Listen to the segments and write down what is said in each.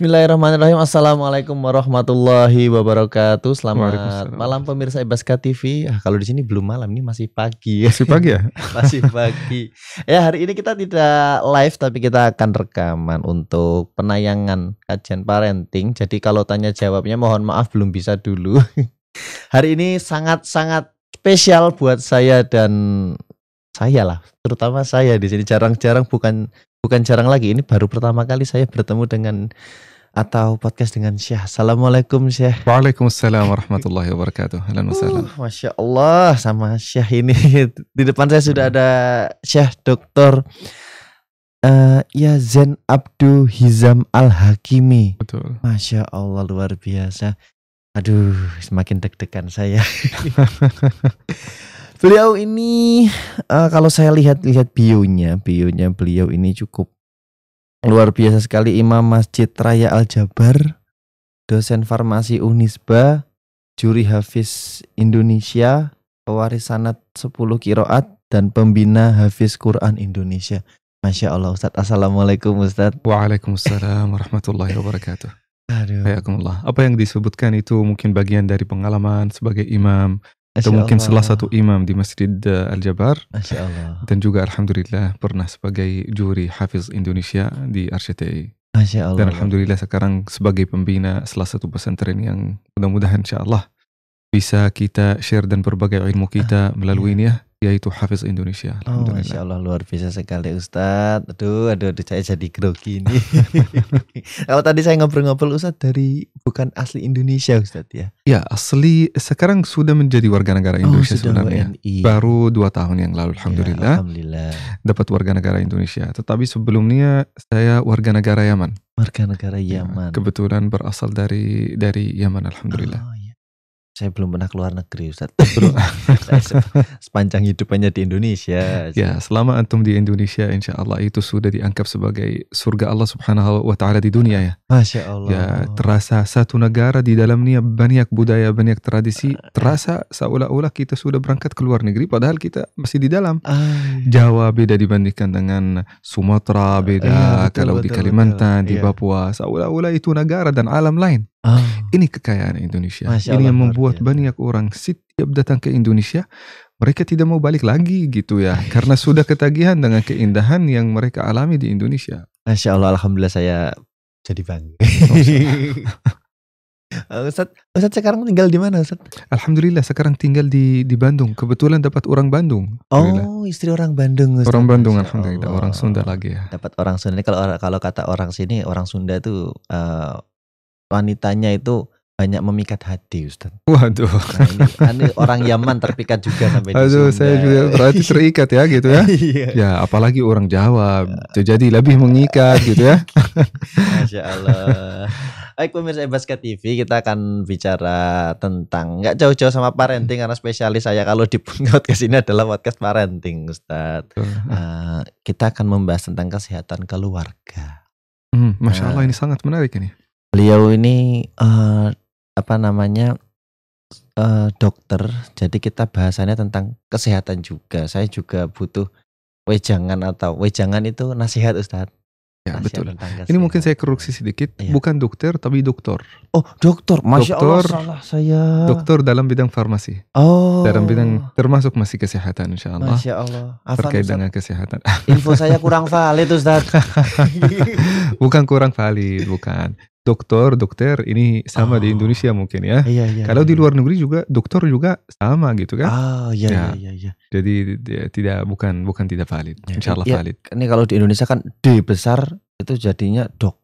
Bismillahirrahmanirrahim. Assalamualaikum warahmatullahi wabarakatuh. Selamat malam pemirsa Ibaska TV. Ah, kalau di sini belum malam, ini masih pagi. Ya. Masih pagi ya? masih pagi. Ya, hari ini kita tidak live tapi kita akan rekaman untuk penayangan kajian parenting. Jadi kalau tanya jawabnya mohon maaf belum bisa dulu. hari ini sangat-sangat spesial buat saya dan saya lah, terutama saya di sini jarang-jarang bukan bukan jarang lagi ini baru pertama kali saya bertemu dengan atau podcast dengan Syekh. Assalamualaikum Syekh. Waalaikumsalam warahmatullahi wabarakatuh. Halo uh, Masya Allah sama Syekh ini. Di depan saya sudah hmm. ada Syekh Dr. Uh, ya Zen Abdu Hizam Al Hakimi. Betul. Masya Allah luar biasa. Aduh, semakin deg-degan saya. beliau ini uh, kalau saya lihat-lihat bionya, bionya beliau ini cukup Luar biasa sekali Imam Masjid Raya Al-Jabar, dosen farmasi Unisba, juri Hafiz Indonesia, pewaris sanat 10 kiroat, dan pembina Hafiz Quran Indonesia. Masya Allah Ustadz. Assalamualaikum Ustadz. Waalaikumsalam warahmatullahi wabarakatuh. Aduh. Apa yang disebutkan itu mungkin bagian dari pengalaman sebagai imam, atau mungkin Allah. salah satu imam di Masjid eh, Al Jabar dan juga alhamdulillah pernah sebagai juri Hafiz Indonesia di RCTI dan alhamdulillah sekarang sebagai pembina salah satu pesantren yang mudah-mudahan insya Allah bisa kita share dan berbagai ilmu kita melalui ini ya yaitu Hafiz Indonesia. Oh, Masya Allah luar biasa sekali Ustadz. Aduh, aduh, aduh saya jadi grogi ini. Kalau tadi saya ngobrol-ngobrol Ustadz dari bukan asli Indonesia Ustadz ya? Ya, asli sekarang sudah menjadi warga negara oh, Indonesia oh, sebenarnya. WNI. Iya. Baru dua tahun yang lalu, Alhamdulillah. Ya, Alhamdulillah. Dapat warga negara Indonesia. Tetapi sebelumnya saya warga negara Yaman. Warga negara ya, Yaman. Ya, kebetulan berasal dari dari Yaman, Alhamdulillah. Oh, saya belum pernah keluar negeri Ustaz. Belum. sepanjang hidupnya di Indonesia. Ya, selama antum di Indonesia insya Allah itu sudah dianggap sebagai surga Allah Subhanahu wa taala di dunia ya. Masya Allah. Ya, terasa satu negara di dalamnya banyak budaya, banyak tradisi, eh. terasa seolah-olah kita sudah berangkat ke luar negeri padahal kita masih di dalam. Ay. Ah, iya. Jawa beda dibandingkan dengan Sumatera, eh, iya, beda ya, betul, kalau betul, di Kalimantan, betul. di iya. Papua, seolah-olah itu negara dan alam lain. Ah. Ini kekayaan Indonesia. Allah, ini yang membuat ya. banyak orang setiap datang ke Indonesia mereka tidak mau balik lagi gitu ya iya. karena sudah ketagihan dengan keindahan yang mereka alami di Indonesia. Masya Allah, alhamdulillah saya jadi bangga. Ustaz, Ustaz sekarang tinggal di mana Ustaz? Alhamdulillah sekarang tinggal di di Bandung. Kebetulan dapat orang Bandung. Oh, istri orang Bandung Ustaz. Orang Bandung Masya alhamdulillah, Allah. orang Sunda lagi ya. Dapat orang Sunda. kalau kalau kata orang sini orang Sunda tuh uh, wanitanya itu banyak memikat hati Ustaz. Waduh. Nah, ini, ah, ini orang Yaman terpikat juga sampai Aduh, di saya juga berarti terikat ya gitu ya. Iya. ya, apalagi orang Jawa. Ya. jadi lebih mengikat gitu ya. Masya Allah. Baik pemirsa Basket TV, kita akan bicara tentang nggak jauh-jauh sama parenting karena spesialis saya kalau di podcast ini adalah podcast parenting, Ustaz. Uh, kita akan membahas tentang kesehatan keluarga. Hmm, Masya ah. Allah, uh, ini sangat menarik ini beliau ini uh, apa namanya uh, dokter jadi kita bahasannya tentang kesehatan juga saya juga butuh wejangan atau wejangan itu nasihat Ustadz Ya Masih betul. Ini mungkin saya koreksi sedikit, iya. bukan dokter tapi doktor. Oh dokter, masya dokter, Allah salah saya. Dokter dalam bidang farmasi. Oh. Dalam bidang termasuk masih kesehatan, insya Allah. Masya Allah. terkait dengan kesehatan. Info saya kurang valid Ustaz. bukan kurang valid, bukan dokter dokter ini sama oh. di Indonesia mungkin ya. Iya, iya, Kalau iya, di iya. luar negeri juga dokter juga sama gitu kan? Ah iya ya. iya iya. iya. Jadi ya, tidak bukan bukan tidak valid. Ya, Insya Allah iya. valid. Ini kalau di Indonesia kan D besar itu jadinya dokter.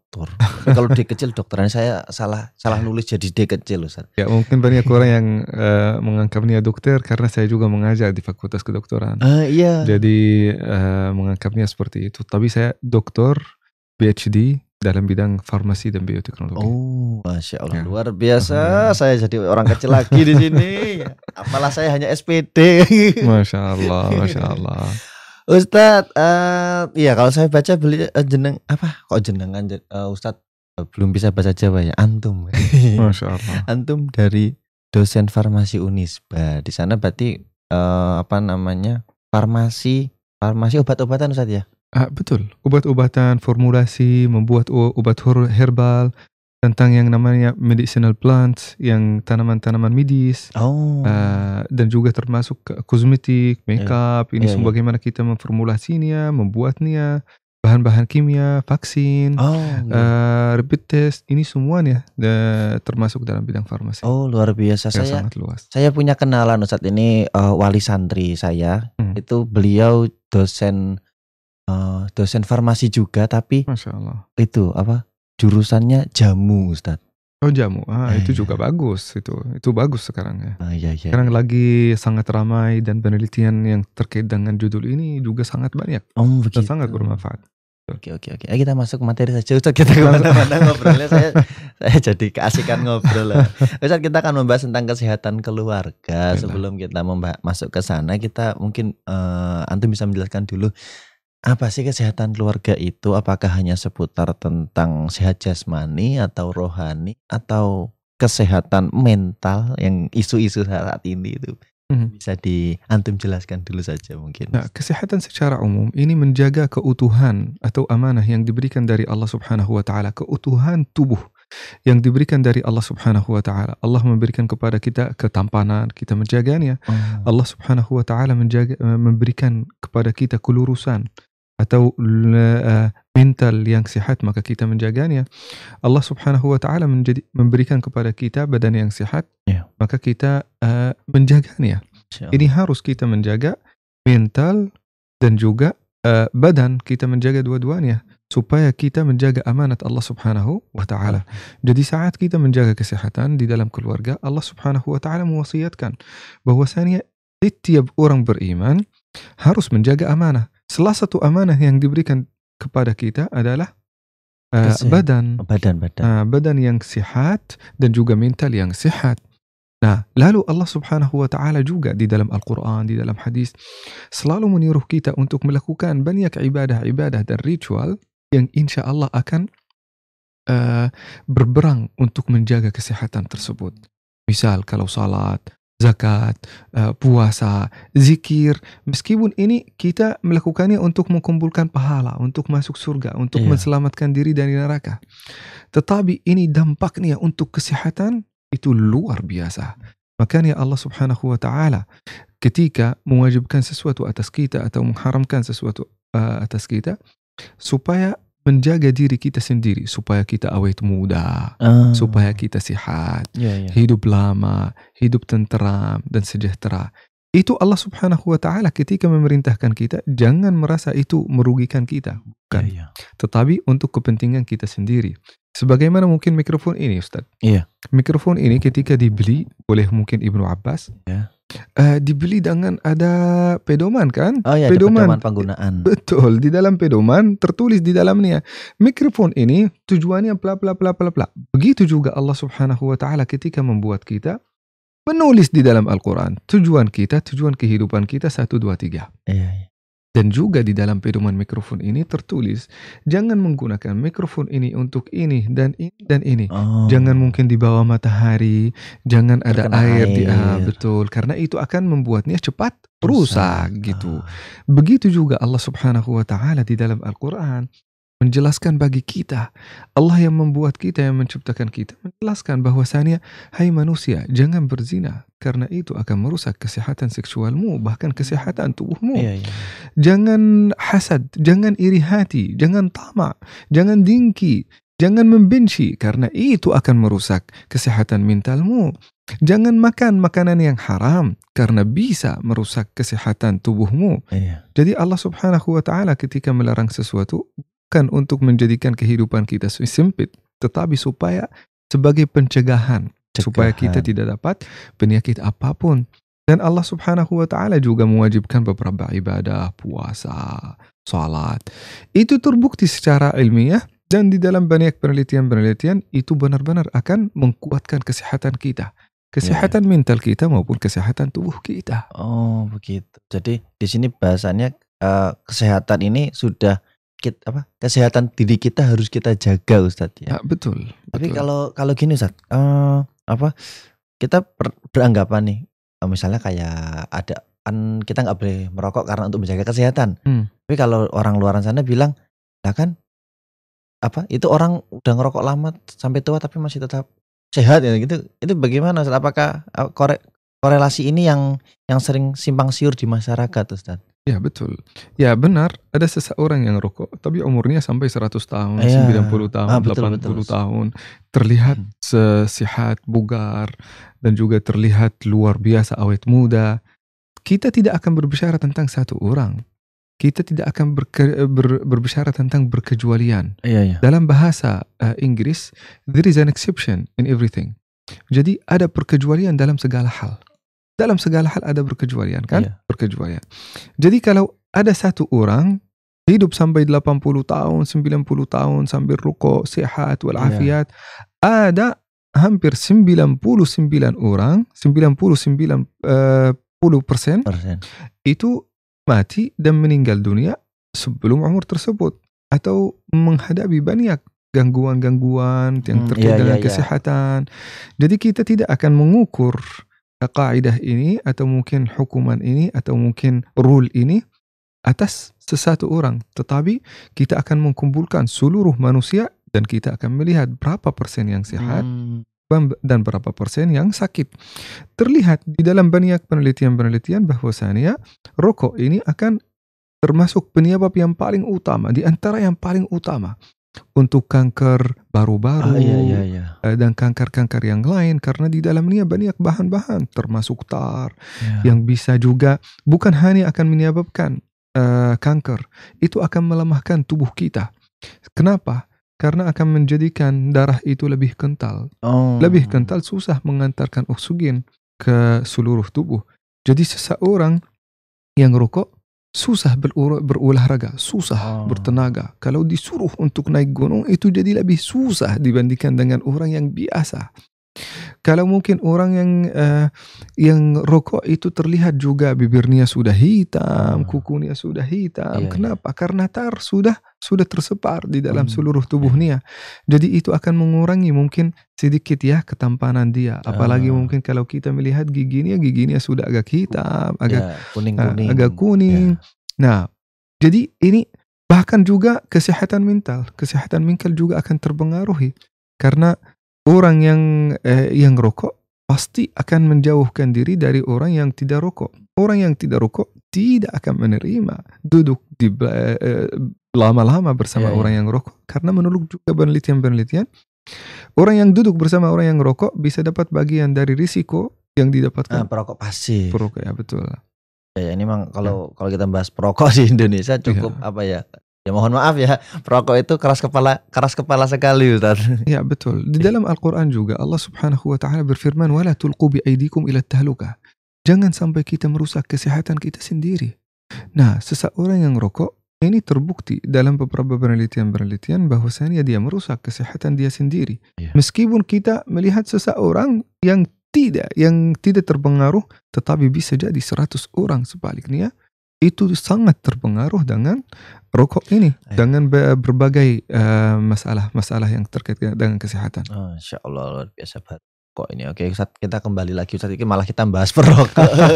kalau D kecil dokteran saya salah salah ya. nulis jadi D kecil Ustaz. Ya mungkin banyak orang yang uh, eh, menganggapnya dokter karena saya juga mengajar di Fakultas Kedokteran. Uh, iya. Jadi uh, menganggapnya seperti itu. Tapi saya dokter PhD dalam bidang farmasi dan bioteknologi. Oh, masya Allah ya. luar biasa. Saya jadi orang kecil lagi di sini. Apalah saya hanya SPD. masya Allah, masya Allah. ustad uh, eh, ya kalau saya baca beli uh, jeneng apa? Kok jenengan uh, Ustadz uh, belum bisa baca Jawa ya? Antum. Masya Allah. Antum dari dosen farmasi Unisba. Di sana berarti uh, apa namanya? Farmasi, farmasi obat-obatan ustad ya? Ah, betul, Ubat-ubatan, formulasi, membuat obat herbal tentang yang namanya medicinal plants, yang tanaman-tanaman medis, oh. uh, dan juga termasuk kosmetik, ya. makeup, yeah. ini yeah, ya. semua yeah. bagaimana kita memformulasinya, membuatnya, bahan-bahan kimia, vaksin, oh, yeah. uh, rapid test, ini semuanya uh, termasuk dalam bidang farmasi. Oh luar biasa ya, saya. Sangat luas. Saya punya kenalan Ustadz ini uh, wali santri saya, hmm. itu beliau dosen uh, dosen farmasi juga tapi Masya Allah. itu apa jurusannya jamu Ustadz. Oh jamu, ah, eh, itu iya. juga iya. bagus itu, itu bagus sekarang ya. Ah, iya, iya. Sekarang iya. lagi sangat ramai dan penelitian yang terkait dengan judul ini juga sangat banyak oh, begitu. dan sangat bermanfaat. Oke oke oke. Ayo eh, kita masuk materi saja Ustaz kita kemana-mana ngobrolnya saya saya jadi keasikan ngobrol lah. Ya. Ustaz kita akan membahas tentang kesehatan keluarga. Sebelum kita membahas, masuk ke sana kita mungkin uh, antum bisa menjelaskan dulu apa sih kesehatan keluarga itu? Apakah hanya seputar tentang sehat jasmani atau rohani atau kesehatan mental yang isu-isu saat ini itu? Hmm. Bisa di antum jelaskan dulu saja mungkin. Nah, kesehatan secara umum ini menjaga keutuhan atau amanah yang diberikan dari Allah Subhanahu wa taala, keutuhan tubuh yang diberikan dari Allah Subhanahu wa taala. Allah memberikan kepada kita ketampanan, kita menjaganya. Oh. Allah Subhanahu wa taala menjaga eh, memberikan kepada kita kelurusan atau eh, mental yang sehat maka kita menjaganya. Allah Subhanahu wa taala menjadi memberikan kepada kita badan yang sehat yeah. maka kita uh, menjaganya. Ini harus kita menjaga mental dan juga uh, badan kita menjaga dua-duanya supaya kita menjaga amanat Allah Subhanahu wa taala. Jadi saat kita menjaga kesehatan di dalam keluarga, Allah Subhanahu wa taala mewasiatkan bahwasanya setiap orang beriman harus menjaga amanah Salah satu amanah yang diberikan kepada kita adalah uh, oh, badan, badan, badan. Uh, badan yang sehat dan juga mental yang sehat. Nah, lalu Allah Subhanahu wa taala juga di dalam Al-Qur'an, di dalam hadis selalu menyuruh kita untuk melakukan banyak ibadah-ibadah dan ritual yang insya Allah akan uh, berperang untuk menjaga kesehatan tersebut. Misal kalau salat, zakat, eh, puasa, zikir. Meskipun ini kita melakukannya untuk mengumpulkan pahala, untuk masuk surga, untuk yeah. menyelamatkan diri dari neraka. Tetapi ini dampaknya untuk kesehatan itu luar biasa. Makanya Allah Subhanahu wa taala ketika mewajibkan sesuatu atas kita atau mengharamkan sesuatu eh, atas kita supaya menjaga diri kita sendiri supaya kita awet muda, uh. supaya kita sehat, yeah, yeah. hidup lama, hidup tenteram dan sejahtera. Itu Allah Subhanahu wa taala ketika memerintahkan kita jangan merasa itu merugikan kita, ya, bukan. yeah. Tetapi untuk kepentingan kita sendiri. Sebagaimana mungkin mikrofon ini, Ustaz. Iya. Mikrofon ini ketika dibeli oleh mungkin Ibnu Abbas, ya uh, eh, di bidangan ada pedoman kan? Oh iya, pedoman. pedoman penggunaan. Betul, di dalam pedoman tertulis di dalamnya mikrofon ini tujuannya bla bla bla bla bla. Begitu juga Allah Subhanahu wa taala ketika membuat kita menulis di dalam Al-Qur'an tujuan kita, tujuan kehidupan kita satu dua tiga. Iya, iya. Dan juga di dalam pedoman mikrofon ini tertulis, jangan menggunakan mikrofon ini untuk ini dan ini dan ini. Oh. Jangan mungkin di bawah matahari, jangan ada air, air di ah, betul. Karena itu akan membuatnya cepat rusak, rusak gitu. Ah. Begitu juga Allah Subhanahu wa taala di dalam Al-Qur'an menjelaskan bagi kita Allah yang membuat kita yang menciptakan kita menjelaskan bahwasanya hai manusia jangan berzina karena itu akan merusak kesehatan seksualmu bahkan kesehatan tubuhmu ya, ya. jangan hasad jangan iri hati jangan tamak jangan dingki jangan membenci karena itu akan merusak kesehatan mentalmu jangan makan makanan yang haram karena bisa merusak kesehatan tubuhmu iya. jadi Allah Subhanahu wa taala ketika melarang sesuatu bukan untuk menjadikan kehidupan kita sempit, tetapi supaya sebagai pencegahan, pencegahan. supaya kita tidak dapat penyakit apapun. Dan Allah Subhanahu wa taala juga mewajibkan beberapa ibadah, puasa, salat. Itu terbukti secara ilmiah dan di dalam banyak penelitian-penelitian itu benar-benar akan menguatkan kesehatan kita kesehatan yeah. mental kita maupun kesehatan tubuh kita. Oh, begitu. Jadi di sini bahasanya uh, eh, kesehatan ini sudah kita, apa kesehatan diri kita harus kita jaga Ustadz ya. Nah, betul. Tapi kalau kalau gini Ustadz, uh, apa kita per, beranggapan nih uh, misalnya kayak ada kan kita nggak boleh merokok karena untuk menjaga kesehatan. Hmm. Tapi kalau orang luaran sana bilang, lah kan apa itu orang udah ngerokok lama sampai tua tapi masih tetap sehat ya gitu. Itu bagaimana Ustadz? Apakah eh, korek korelasi ini yang yang sering simpang siur di masyarakat Ustadz? Ya betul. Ya benar, ada seseorang yang rokok tapi umurnya sampai 100 tahun, ya. 90 tahun, ah, betul, 80 betul. tahun. Terlihat hmm. sehat, bugar dan juga terlihat luar biasa awet muda. Kita tidak akan berbicara tentang satu orang. Kita tidak akan berke, ber, berbicara tentang berkejualian. Ya, ya. Dalam bahasa uh, Inggris, there is an exception in everything. Jadi ada perkejualian dalam segala hal dalam segala hal ada berkejuarian kan? yeah. Iya. Jadi kalau ada satu orang hidup sampai 80 tahun, 90 tahun sambil ruko, sehat, walafiat, yeah. ada hampir 99 orang, 99 uh, 10 persen, itu mati dan meninggal dunia sebelum umur tersebut atau menghadapi banyak gangguan-gangguan yang hmm, terkait hmm, iya, yeah, dengan yeah, iya. kesehatan. Jadi kita tidak akan mengukur kaidah ini atau mungkin hukuman ini atau mungkin rule ini atas sesatu orang tetapi kita akan mengumpulkan seluruh manusia dan kita akan melihat berapa persen yang sehat hmm. dan berapa persen yang sakit terlihat di dalam banyak penelitian-penelitian bahwasanya rokok ini akan termasuk penyebab yang paling utama di antara yang paling utama untuk kanker baru-baru ah, iya, iya, iya. Eh, dan kanker-kanker yang lain karena di dalamnya banyak bahan-bahan termasuk tar yeah. yang bisa juga bukan hanya akan menyebabkan uh, kanker itu akan melemahkan tubuh kita kenapa karena akan menjadikan darah itu lebih kental oh. lebih kental susah mengantarkan oksigen ke seluruh tubuh jadi seseorang yang rokok susah berolahraga, susah oh. bertenaga. Kalau disuruh untuk naik gunung itu jadi lebih susah dibandingkan dengan orang yang biasa. Kalau mungkin orang yang uh, yang rokok itu terlihat juga bibirnya sudah hitam, oh. Hmm. kukunya sudah hitam. Yeah, iya. Kenapa? Yeah. Karena tar sudah sudah tersebar di dalam hmm. seluruh tubuhnya. Jadi itu akan mengurangi mungkin sedikit ya ketampanan dia. Apalagi ah. mungkin kalau kita melihat giginya, giginya sudah agak hitam, iya, ah, agak kuning -kuning. Uh, agak kuning. Yeah. Nah, jadi ini bahkan juga kesehatan mental, kesehatan mental juga akan terpengaruhi karena orang yang eh, yang rokok pasti akan menjauhkan diri dari orang yang tidak rokok. Orang yang tidak rokok tidak akan menerima duduk di eh, lama-lama bersama yeah. Ya. orang yang rokok karena menurut juga penelitian-penelitian orang yang duduk bersama orang yang rokok bisa dapat bagian dari risiko yang didapatkan. Nah, perokok pasif. Perokok ya betul. Ya, ya, ini memang kalau ya. kalau kita bahas perokok di Indonesia cukup ya. apa ya Ya mohon maaf ya, perokok itu keras kepala keras kepala sekali Ustaz. Ya betul. Di dalam Al-Qur'an juga Allah Subhanahu wa taala berfirman wala tulqu bi aidikum ila tahlukah. Jangan sampai kita merusak kesehatan kita sendiri. Nah, seseorang yang rokok ini terbukti dalam beberapa penelitian-penelitian bahwasanya dia merusak kesehatan dia sendiri. Yeah. Meskipun kita melihat seseorang yang tidak yang tidak terpengaruh tetapi bisa jadi 100 orang sebaliknya itu sangat terpengaruh dengan rokok ini Ayo. Iya. dengan berbagai eh, masalah-masalah uh, yang terkait dengan kesehatan. Oh, Insya Allah luar biasa banget kok ini. Oke, Ustaz, kita kembali lagi Ustaz ini malah kita bahas perokok.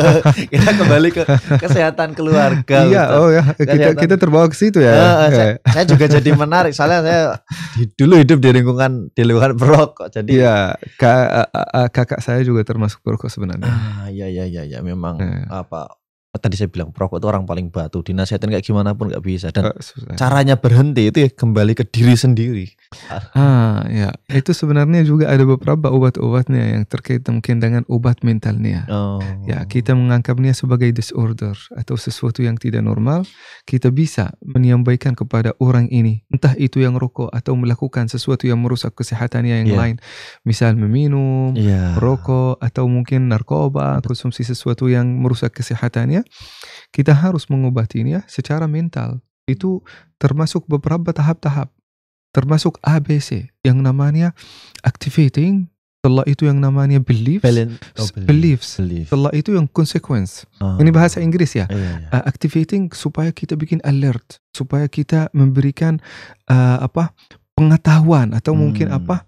kita kembali ke kesehatan keluarga. Iya, oh ya, kita, terbawa ke situ ya. Uh, saya, iya. saya juga jadi menarik soalnya saya di, dulu hidup di lingkungan di lingkungan perokok. Jadi Iya, kakak saya juga termasuk perokok sebenarnya. Ah, iya iya iya ya, memang uh. apa tadi saya bilang perokok itu orang paling batu dinasihatin kayak gimana pun nggak bisa dan uh, caranya berhenti itu ya kembali ke diri sendiri ah ya itu sebenarnya juga ada beberapa obat-obatnya yang terkait mungkin dengan obat mentalnya oh. ya kita menganggapnya sebagai disorder atau sesuatu yang tidak normal kita bisa menyampaikan kepada orang ini entah itu yang rokok atau melakukan sesuatu yang merusak kesehatannya yang yeah. lain misal meminum yeah. rokok atau mungkin narkoba konsumsi sesuatu yang merusak kesehatannya kita harus mengobatinya secara mental. Itu termasuk beberapa tahap-tahap. Termasuk ABC yang namanya activating, setelah itu yang namanya beliefs, Belen, oh, beliefs. beliefs, setelah itu yang consequence. Ah. Ini bahasa Inggris ya. Iya, iya. Uh, activating supaya kita bikin alert, supaya kita memberikan uh, apa pengetahuan atau hmm. mungkin apa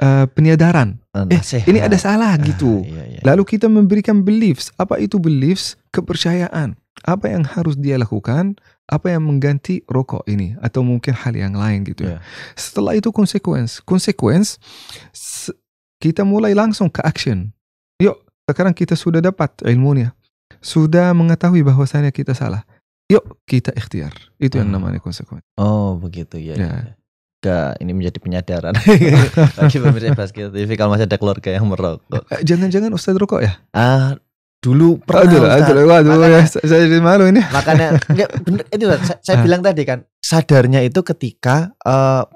uh, peniadaran. Ah, eh, ini ada salah ah, gitu. Iya, iya, iya. Lalu kita memberikan beliefs. Apa itu beliefs? Kepercayaan. Apa yang harus dia lakukan? Apa yang mengganti rokok ini atau mungkin hal yang lain gitu ya. Yeah. Setelah itu konsekuens. Konsekuens kita mulai langsung ke action. Yuk, sekarang kita sudah dapat ilmunya. Sudah mengetahui bahwasannya kita salah. Yuk, kita ikhtiar. Itu hmm. yang namanya konsekuens Oh, begitu iya, ya. Yeah. ya. Iya keluarga ini menjadi penyadaran bagi pemirsa basket TV kalau masih ada keluarga yang merokok. Eh, jangan-jangan Ustaz rokok ya? Ah, dulu pernah. Aduh, aduh, aduh, makanya, ya, saya jadi malu ini. Makanya enggak ya, bener itu saya, saya ah. bilang tadi kan sadarnya itu ketika uh,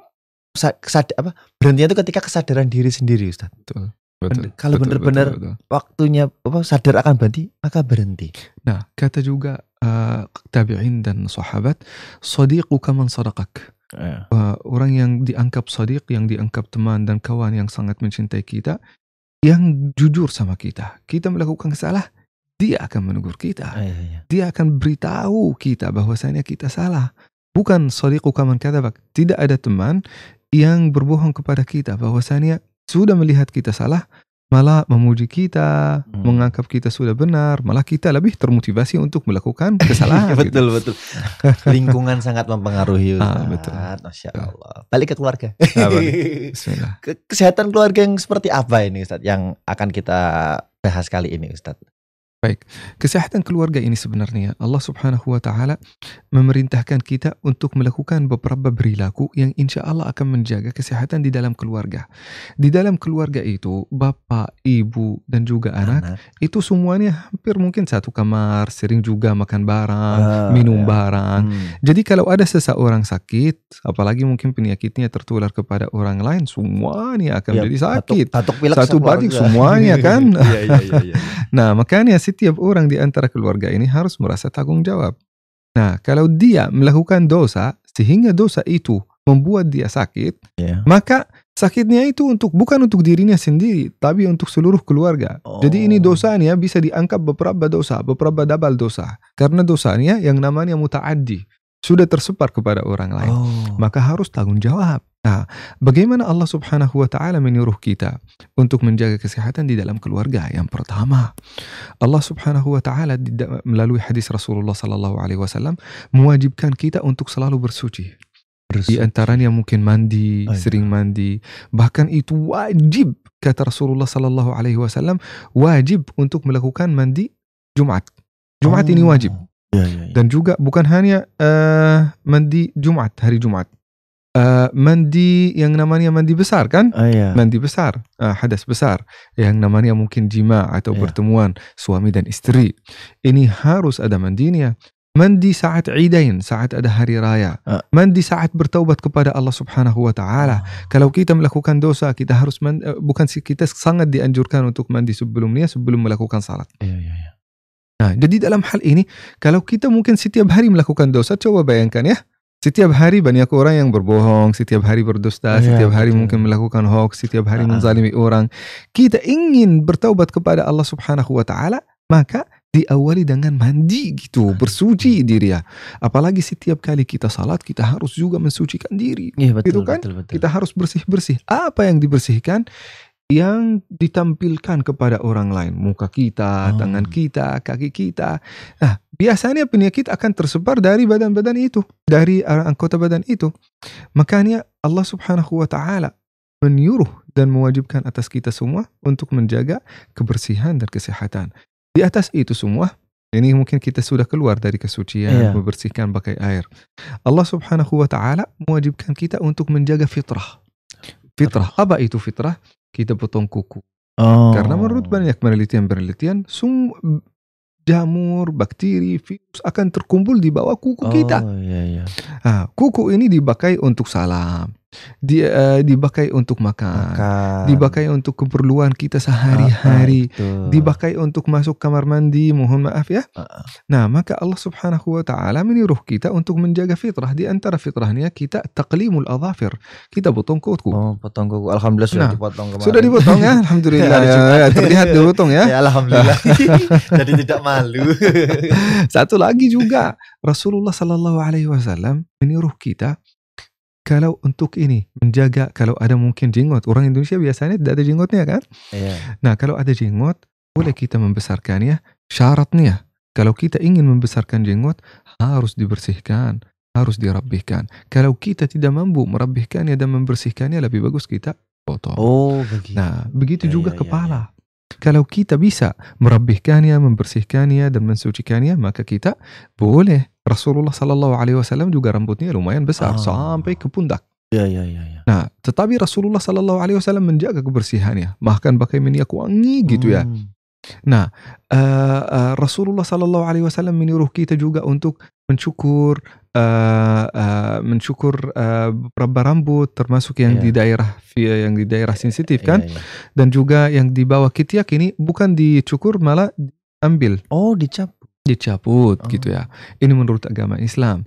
sad, apa berhentinya itu ketika kesadaran diri sendiri Ustaz. Betul. Betul, kan, kalau benar-benar waktunya apa sadar akan berhenti maka berhenti. Nah, kata juga uh, tabi'in dan sahabat, Sadiqu kaman sadaqak Yeah. Ya. Uh, orang yang dianggap sadiq, yang dianggap teman dan kawan yang sangat mencintai kita, yang jujur sama kita. Kita melakukan salah, dia akan menegur kita. Yeah, yeah. Iya. Dia akan beritahu kita bahwa bahwasanya kita salah. Bukan sadiqu kaman kadzabak. Tidak ada teman yang berbohong kepada kita bahwa bahwasanya sudah melihat kita salah, malah memuji kita, hmm. menganggap kita sudah benar, malah kita lebih termotivasi untuk melakukan kesalahan. Gitu. betul gitu. betul. Lingkungan sangat mempengaruhi. Ah, Ustaz. Ah, betul. Masya Allah. Balik ke keluarga. Ah, Bismillah. Kesehatan keluarga yang seperti apa ini Ustaz yang akan kita bahas kali ini Ustaz? Baik, kesehatan keluarga ini sebenarnya Allah Subhanahu wa Ta'ala memerintahkan kita untuk melakukan beberapa perilaku yang insya Allah akan menjaga kesehatan di dalam keluarga. Di dalam keluarga itu, bapak, ibu, dan juga anak, anak. itu semuanya hampir mungkin satu kamar, sering juga makan barang ah, minum ya. barang. Hmm. Jadi, kalau ada seseorang sakit, apalagi mungkin penyakitnya tertular kepada orang lain, semuanya akan ya, jadi sakit. Tatuk, tatuk satu batik semuanya kan. Iya, iya, iya, nah, makanya setiap orang di antara keluarga ini harus merasa tanggung jawab. Nah, kalau dia melakukan dosa sehingga dosa itu membuat dia sakit, yeah. maka sakitnya itu untuk bukan untuk dirinya sendiri, tapi untuk seluruh keluarga. Oh. Jadi ini oh. dosanya bisa dianggap beberapa dosa, beberapa double dosa. Karena dosanya yang namanya mutaaddi, sudah tersebar kepada orang lain. Oh. Maka harus tanggung jawab. Nah, bagaimana Allah Subhanahu wa taala menyuruh kita untuk menjaga kesehatan di dalam keluarga? Yang pertama, Allah Subhanahu wa taala melalui hadis Rasulullah sallallahu alaihi wasallam mewajibkan kita untuk selalu bersuci. bersuci. Di antaranya mungkin mandi, Ayah. sering mandi, bahkan itu wajib kata Rasulullah sallallahu alaihi wasallam wajib untuk melakukan mandi Jumat. Jumat oh. ini wajib. Ya, ya, ya. Dan juga bukan hanya uh, mandi Jumat, hari Jumat uh, mandi yang namanya mandi besar kan? Uh, yeah. Iya. Mandi besar, uh, hadas besar yang namanya mungkin jima atau yeah. pertemuan suami dan istri. Ini harus ada mandinya. Mandi saat idain, saat ada hari raya. Ah. Mandi saat bertaubat kepada Allah Subhanahu wa taala. Ah. Kalau kita melakukan dosa, kita harus mandi, eh, bukan kita sangat dianjurkan untuk mandi sebelumnya sebelum melakukan salat. Iya, iya, nah, jadi dalam hal ini kalau kita mungkin setiap hari melakukan dosa, coba bayangkan ya. Setiap hari banyak orang yang berbohong, setiap hari berdusta, ya, setiap hari betul. mungkin melakukan hoax, setiap hari uh menzalimi orang. Kita ingin bertaubat kepada Allah Subhanahu wa taala, maka diawali dengan mandi gitu, ah. bersuci diri ya. Apalagi setiap kali kita salat kita harus juga mensucikan diri. Ya, betul, gitu kan? Betul, betul. Kita harus bersih-bersih. Apa yang dibersihkan? yang ditampilkan kepada orang lain, muka kita, oh. tangan kita, kaki kita. Nah, biasanya penyakit akan tersebar dari badan-badan itu, dari anggota badan itu. Makanya Allah Subhanahu wa taala menyuruh dan mewajibkan atas kita semua untuk menjaga kebersihan dan kesehatan. Di atas itu semua, ini mungkin kita sudah keluar dari kesucian, yeah. membersihkan pakai air. Allah Subhanahu wa taala mewajibkan kita untuk menjaga fitrah. Fitrah apa itu fitrah? kita potong kuku. Oh. Karena menurut banyak penelitian-penelitian, jamur, bakteri, virus akan terkumpul di bawah kuku oh, kita. Iya, iya. Nah, kuku ini dipakai untuk salam, di, uh, dipakai untuk makan, makan, dipakai untuk keperluan kita sehari-hari, ah, dibakai untuk masuk kamar mandi, mohon maaf ya. Ah, ah. Nah, maka Allah Subhanahu wa taala menyuruh kita untuk menjaga fitrah di antara fitrahnya kita taqlimul adhafir. Kita potong kuku. Oh, potong kuku. Alhamdulillah sudah nah, dipotong kemarin. Sudah dipotong ya, alhamdulillah. ya, ya, eh, terlihat dipotong ya. ya alhamdulillah. Jadi tidak malu. Satu lagi juga Rasulullah sallallahu alaihi wasallam menyuruh kita kalau untuk ini menjaga kalau ada mungkin jenggot orang Indonesia biasanya tidak ada jenggotnya kan yeah. nah kalau ada jenggot boleh kita membesarkannya syaratnya kalau kita ingin membesarkan jenggot harus dibersihkan harus dirabihkan kalau kita tidak mampu merabihkannya dan membersihkannya lebih bagus kita potong oh begitu nah begitu yeah, juga yeah, kepala yeah. Kalau kita bisa merabihkannya, membersihkannya, dan mensucikannya, maka kita boleh Rasulullah Shallallahu Alaihi Wasallam juga rambutnya lumayan besar ah. sampai ke pundak. Ya, ya, ya, ya. Nah, tetapi Rasulullah Shallallahu Alaihi Wasallam menjaga kebersihannya, bahkan pakai minyak wangi gitu ya. Hmm. Nah, uh, uh, Rasulullah Shallallahu Alaihi Wasallam menyuruh kita juga untuk mensyukur uh, eh, uh, mencukur uh, rambut, termasuk yang yeah. di ya. daerah via yang di daerah sensitif ya, kan, yeah, yeah. dan juga yang di bawah kitiak ini bukan dicukur malah diambil. Oh, dicap dicabut oh. gitu ya. Ini menurut agama Islam.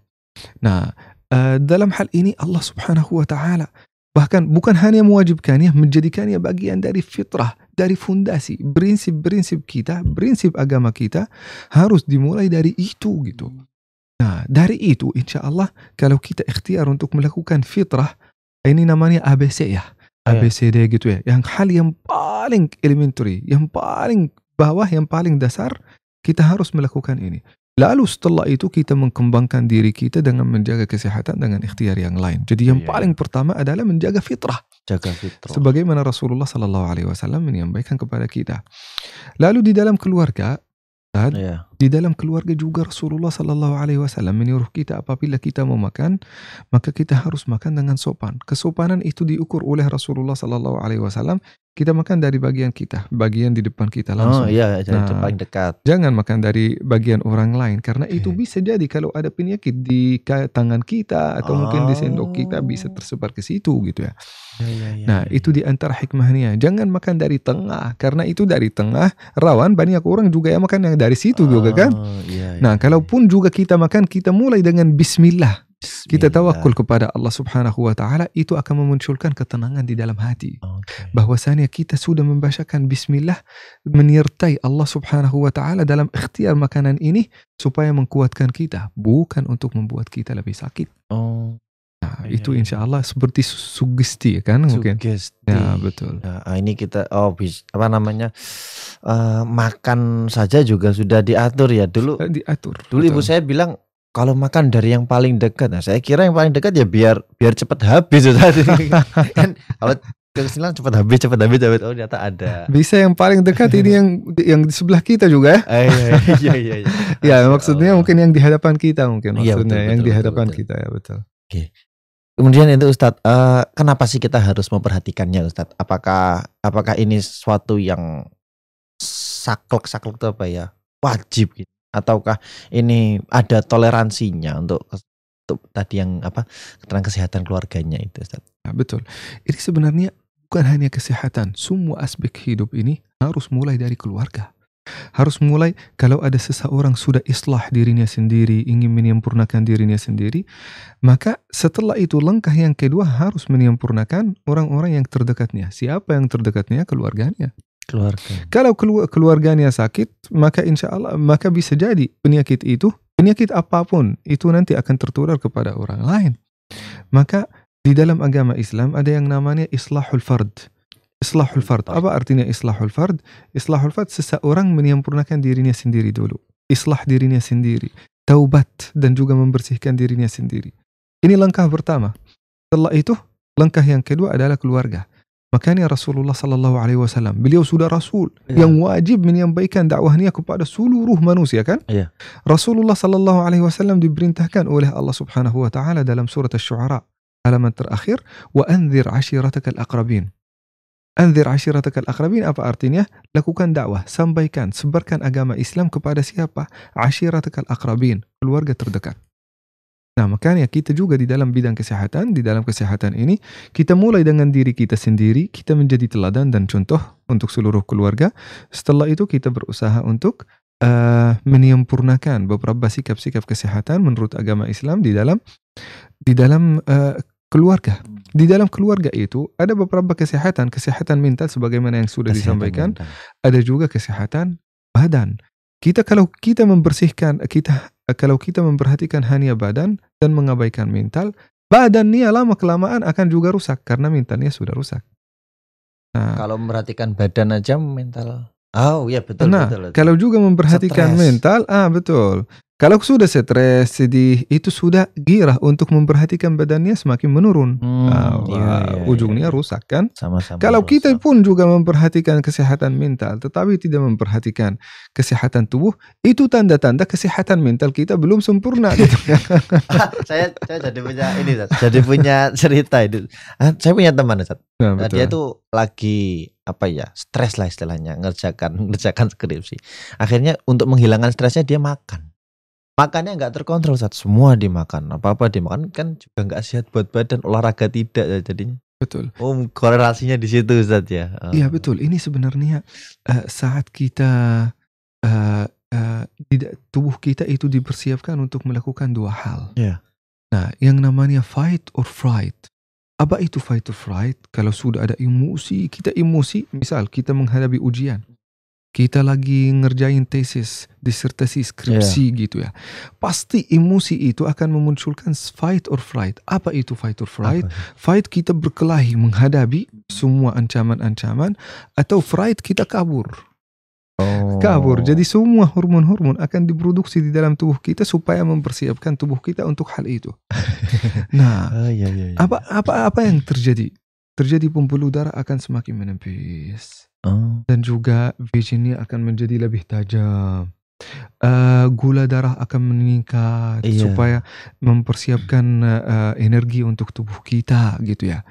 Nah, uh, dalam hal ini Allah Subhanahu wa taala bahkan bukan hanya mewajibkannya menjadikannya bagian dari fitrah, dari fondasi prinsip-prinsip kita, prinsip agama kita harus dimulai dari itu gitu. Nah, dari itu insya Allah kalau kita ikhtiar untuk melakukan fitrah, ini namanya ABC ya. Oh, ABCD ya. gitu ya. Yang hal yang paling elementary, yang paling bawah, yang paling dasar kita harus melakukan ini. Lalu setelah itu kita mengembangkan diri kita dengan menjaga kesehatan dengan ikhtiar yang lain. Jadi yang iya. paling pertama adalah menjaga fitrah. Jaga fitrah. Sebagaimana Rasulullah Sallallahu Alaihi Wasallam menyampaikan kepada kita. Lalu di dalam keluarga, di dalam keluarga juga Rasulullah Sallallahu Alaihi Wasallam menyuruh kita apabila kita mau makan, maka kita harus makan dengan sopan. Kesopanan itu diukur oleh Rasulullah Sallallahu Alaihi Wasallam. Kita makan dari bagian kita, bagian di depan kita oh, langsung. Oh iya, nah, paling dekat. Jangan makan dari bagian orang lain karena okay. itu iya. bisa jadi kalau ada penyakit di tangan kita atau oh. mungkin di sendok kita bisa oh. tersebar ke situ gitu ya. Ya, ya, ya, nah, iya. itu di antara hikmahnya. Jangan makan dari tengah karena itu dari tengah rawan banyak orang juga yang makan yang dari situ oh, juga kan. Ah, iya, iya, Nah, kalaupun juga kita makan kita mulai dengan bismillah. bismillah. Kita tawakul kepada Allah Subhanahu wa taala itu akan memunculkan ketenangan di dalam hati. Okay. Bahwasanya kita sudah membacakan bismillah menyertai Allah Subhanahu wa taala dalam ikhtiar makanan ini supaya mengkuatkan kita, bukan untuk membuat kita lebih sakit. Oh. Ya, itu itu iya. insya Allah seperti sugesti kan mungkin. Sugesti. Ya betul. Nah, ah, ini kita oh bis, apa namanya uh, makan saja juga sudah diatur ya dulu. Diatur. Dulu betul. ibu saya bilang kalau makan dari yang paling dekat, nah saya kira yang paling dekat ya biar biar cepat habis tadi kan kalau kesilang cepat habis cepat habis cepat oh ternyata ada bisa yang paling dekat ini yang yang di sebelah kita juga ya. Ah, iya iya iya, iya, iya. ya maksudnya Allah. mungkin yang di hadapan kita mungkin maksudnya ya, betul, yang betul, di hadapan kita ya betul Oke, okay. Kemudian itu Ustadz, uh, kenapa sih kita harus memperhatikannya Ustadz? Apakah apakah ini suatu yang saklek saklek itu apa ya wajib gitu? Ataukah ini ada toleransinya untuk, untuk tadi yang apa keterangan kesehatan keluarganya itu Ustadz? Nah, betul. Ini sebenarnya bukan hanya kesehatan, semua aspek hidup ini harus mulai dari keluarga. Harus mulai kalau ada seseorang sudah islah dirinya sendiri, ingin menyempurnakan dirinya sendiri, maka setelah itu langkah yang kedua harus menyempurnakan orang-orang yang terdekatnya. Siapa yang terdekatnya? Keluarganya. Keluarga. Kalau keluarganya sakit, maka insya Allah maka bisa jadi penyakit itu penyakit apapun itu nanti akan tertular kepada orang lain. Maka di dalam agama Islam ada yang namanya islahul fard Islahul fard. Apa artinya islahul fard? Islahul fard seseorang menyempurnakan dirinya sendiri dulu. Islah dirinya sendiri. Taubat dan juga membersihkan dirinya sendiri. Ini langkah pertama. Setelah itu, langkah yang kedua adalah keluarga. Makanya Rasulullah Sallallahu Alaihi Wasallam, beliau sudah Rasul yeah. yang wajib menyampaikan dakwahnya kepada seluruh manusia kan? Yeah. Rasulullah Sallallahu Alaihi Wasallam diperintahkan oleh Allah Subhanahu Wa Taala dalam surat Al-Shu'ara halaman terakhir, wa anzir al akrabin. Anzir ashiratak al akrabin apa artinya? Lakukan dakwah, sampaikan, sebarkan agama Islam kepada siapa? Ashiratak al akrabin keluarga terdekat. Nah, makanya kita juga di dalam bidang kesehatan, di dalam kesehatan ini, kita mulai dengan diri kita sendiri, kita menjadi teladan dan contoh untuk seluruh keluarga. Setelah itu kita berusaha untuk uh, menyempurnakan beberapa sikap-sikap kesehatan menurut agama Islam di dalam di dalam uh, keluarga. Hmm. Di dalam keluarga itu ada beberapa kesehatan, kesehatan mental sebagaimana yang sudah kesehatan disampaikan, mental. ada juga kesehatan badan. Kita kalau kita membersihkan kita kalau kita memperhatikan hanya badan dan mengabaikan mental, badan badannya lama kelamaan akan juga rusak karena mentalnya sudah rusak. Nah, kalau memperhatikan badan aja mental Oh ya betul nah, betul, betul. Kalau juga memperhatikan Stress. mental, ah betul. Kalau sudah stres, sedih, itu sudah girah untuk memperhatikan badannya semakin menurun. Hmm, nah, iya, iya, ujungnya iya. rusak kan? Sama-sama. Kalau rusak. kita pun juga memperhatikan kesehatan mental, tetapi tidak memperhatikan kesehatan tubuh, itu tanda-tanda kesehatan mental kita belum sempurna. gitu. Kan? Ah, saya, saya jadi punya ini, Zat. jadi punya cerita itu. Ah, saya punya teman, Zat. Nah, nah dia tuh lagi apa ya stres lah istilahnya ngerjakan ngerjakan skripsi. Akhirnya untuk menghilangkan stresnya dia makan makannya nggak terkontrol saat semua dimakan apa apa dimakan kan juga nggak sehat buat badan olahraga tidak ya jadinya betul oh korelasinya di situ Ustaz ya iya ah. betul ini sebenarnya uh, saat kita uh, uh, tidak tubuh kita itu dipersiapkan untuk melakukan dua hal yeah. nah yang namanya fight or flight apa itu fight or flight kalau sudah ada emosi kita emosi misal kita menghadapi ujian kita lagi ngerjain tesis, disertasi, skripsi yeah. gitu ya. Pasti emosi itu akan memunculkan fight or flight. Apa itu fight or flight? Apa? Fight kita berkelahi menghadapi semua ancaman-ancaman atau flight kita kabur. Oh. kabur. Jadi semua hormon-hormon akan diproduksi di dalam tubuh kita supaya mempersiapkan tubuh kita untuk hal itu. nah, oh, iya, iya, iya. apa apa apa yang terjadi? terjadi pembuluh darah akan semakin menipis oh. dan juga visionnya akan menjadi lebih tajam uh, gula darah akan meningkat yeah. supaya mempersiapkan uh, energi untuk tubuh kita gitu ya.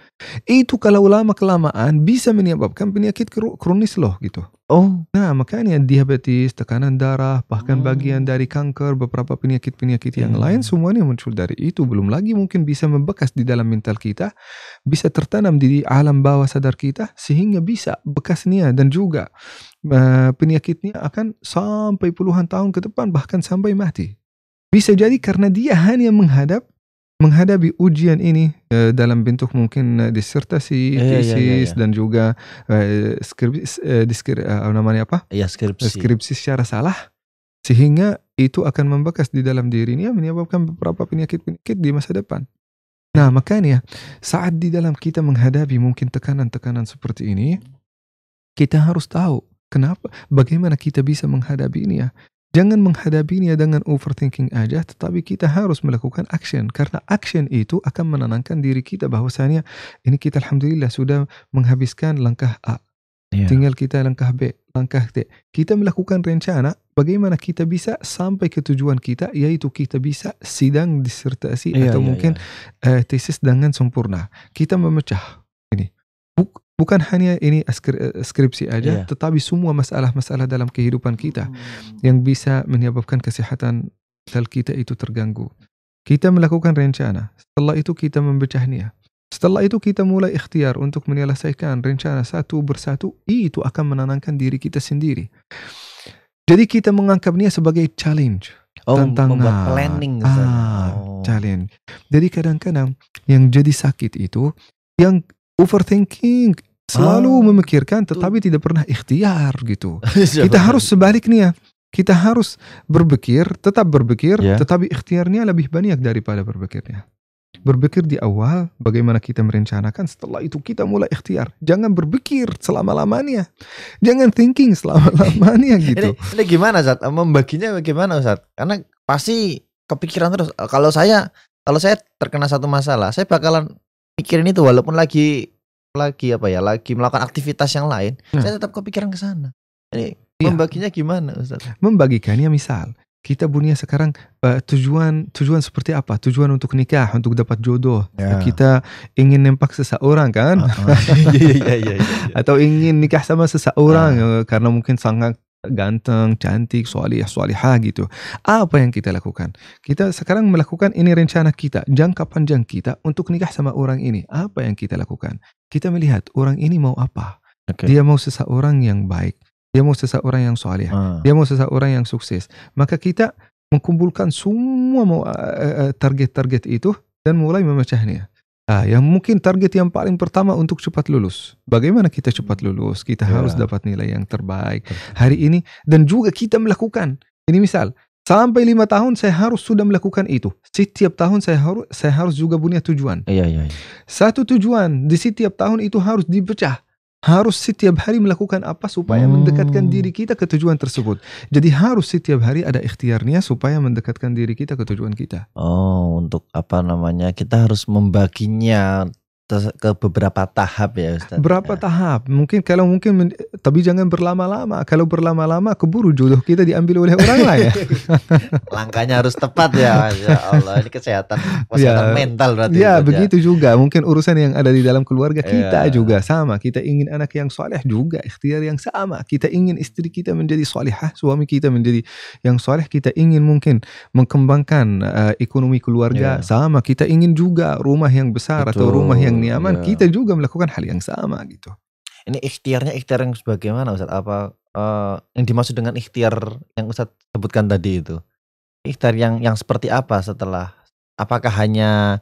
Itu kalau lama kelamaan bisa menyebabkan penyakit kronis loh gitu. Oh, nah makanya diabetes, tekanan darah, bahkan hmm. bagian dari kanker, beberapa penyakit-penyakit hmm. yang lain semuanya muncul dari itu. Belum lagi mungkin bisa membekas di dalam mental kita, bisa tertanam di alam bawah sadar kita sehingga bisa bekasnya dan juga uh, penyakitnya akan sampai puluhan tahun ke depan bahkan sampai mati. Bisa jadi karena dia hanya menghadap menghadapi ujian ini uh, dalam bentuk mungkin eh, disertasi, yeah, iya, tesis yeah, yeah, yeah. dan juga uh, eh, skripsi, uh, diskri, uh, namanya apa? Yeah, skripsi. skripsi secara salah sehingga itu akan membekas di dalam dirinya menyebabkan beberapa penyakit-penyakit di masa depan. Nah, makanya saat di dalam kita menghadapi mungkin tekanan-tekanan seperti ini, kita harus tahu kenapa bagaimana kita bisa menghadapi ini ya. Jangan menghadapinya dengan overthinking aja, tetapi kita harus melakukan action. Karena action itu akan menenangkan diri kita bahwasanya ini kita alhamdulillah sudah menghabiskan langkah A. Yeah. Tinggal kita langkah B, langkah D. Kita melakukan rencana bagaimana kita bisa sampai ke tujuan kita, yaitu kita bisa sidang disertasi yeah, atau yeah, mungkin yeah. Iya. Uh, tesis dengan sempurna. Kita memecah bukan hanya ini eh, skripsi aja, yeah. tetapi semua masalah-masalah dalam kehidupan kita hmm. yang bisa menyebabkan kesehatan sel kita itu terganggu. Kita melakukan rencana, setelah itu kita memecahnya, Setelah itu kita mulai ikhtiar untuk menyelesaikan rencana satu bersatu, itu akan menenangkan diri kita sendiri. Jadi kita menganggapnya sebagai challenge, oh, tentang planning, ah, oh. challenge. Jadi kadang-kadang yang jadi sakit itu yang overthinking selalu ah, memikirkan tetapi tidak pernah ikhtiar gitu. Iya, kita harus sebaliknya. Kita harus berpikir, tetap berpikir, yeah. tetapi ikhtiarnya lebih banyak daripada berpikirnya. Berpikir di awal bagaimana kita merencanakan, setelah itu kita mulai ikhtiar. Jangan berpikir selama-lamanya. Jangan thinking selama-lamanya gitu. ini, ini gimana Zat? Membaginya bagaimana Zat? Karena pasti kepikiran terus. Kalau saya kalau saya terkena satu masalah, saya bakalan kepikiran itu walaupun lagi lagi apa ya lagi melakukan aktivitas yang lain nah. saya tetap kepikiran ke sana ini ya. membaginya gimana Ustaz? membagikannya misal kita punya sekarang uh, tujuan tujuan seperti apa tujuan untuk nikah untuk dapat jodoh ya. kita ingin nempak seseorang kan uh ah, -huh. Ah. Iya, iya, iya, atau ingin nikah sama seseorang uh. karena mungkin sangat ganteng, cantik, solih, solihah gitu. Apa yang kita lakukan? Kita sekarang melakukan ini rencana kita, jangka panjang kita untuk nikah sama orang ini. Apa yang kita lakukan? Kita melihat orang ini mau apa. Okay. Dia mau seseorang yang baik. Dia mau seseorang yang soleh. Ah. Dia mau seseorang yang sukses. Maka kita mengkumpulkan semua eh, eh, eh, target-target itu dan mulai memecahnya. Ah, yang mungkin target yang paling pertama untuk cepat lulus. Bagaimana kita cepat lulus? Kita yeah. harus ya. dapat nilai yang terbaik hari ini dan juga kita melakukan. Ini misal sampai lima tahun saya harus sudah melakukan itu. Setiap tahun saya harus saya harus juga punya tujuan. Iya iya. Yeah, Satu tujuan di setiap tahun itu harus dipecah harus setiap hari melakukan apa supaya hmm. mendekatkan diri kita ke tujuan tersebut. Jadi harus setiap hari ada ikhtiarnya supaya mendekatkan diri kita ke tujuan kita. Oh, untuk apa namanya? Kita harus membaginya ke beberapa tahap ya Ustaz. Berapa ya. tahap? Mungkin kalau mungkin tapi jangan berlama-lama. Kalau berlama-lama keburu jodoh kita diambil oleh orang lain. Ya? Langkahnya harus tepat ya, Allah. Ini kesehatan, kesehatan ya, mental berarti. Ya, itu ya. begitu ya. juga. Mungkin urusan yang ada di dalam keluarga ya. kita ya. juga sama. Kita ingin anak yang soleh juga, ikhtiar yang sama. Kita ingin istri kita menjadi solehah, suami kita menjadi yang soleh. Kita ingin mungkin mengembangkan uh, ekonomi keluarga ya. sama. Kita ingin juga rumah yang besar Betul. atau rumah yang yang iya. nyaman, yeah. kita juga melakukan hal yang sama gitu. Ini ikhtiarnya ikhtiar yang sebagaimana Ustaz? Apa uh, yang dimaksud dengan ikhtiar yang Ustaz sebutkan tadi itu? Ikhtiar yang yang seperti apa setelah apakah hanya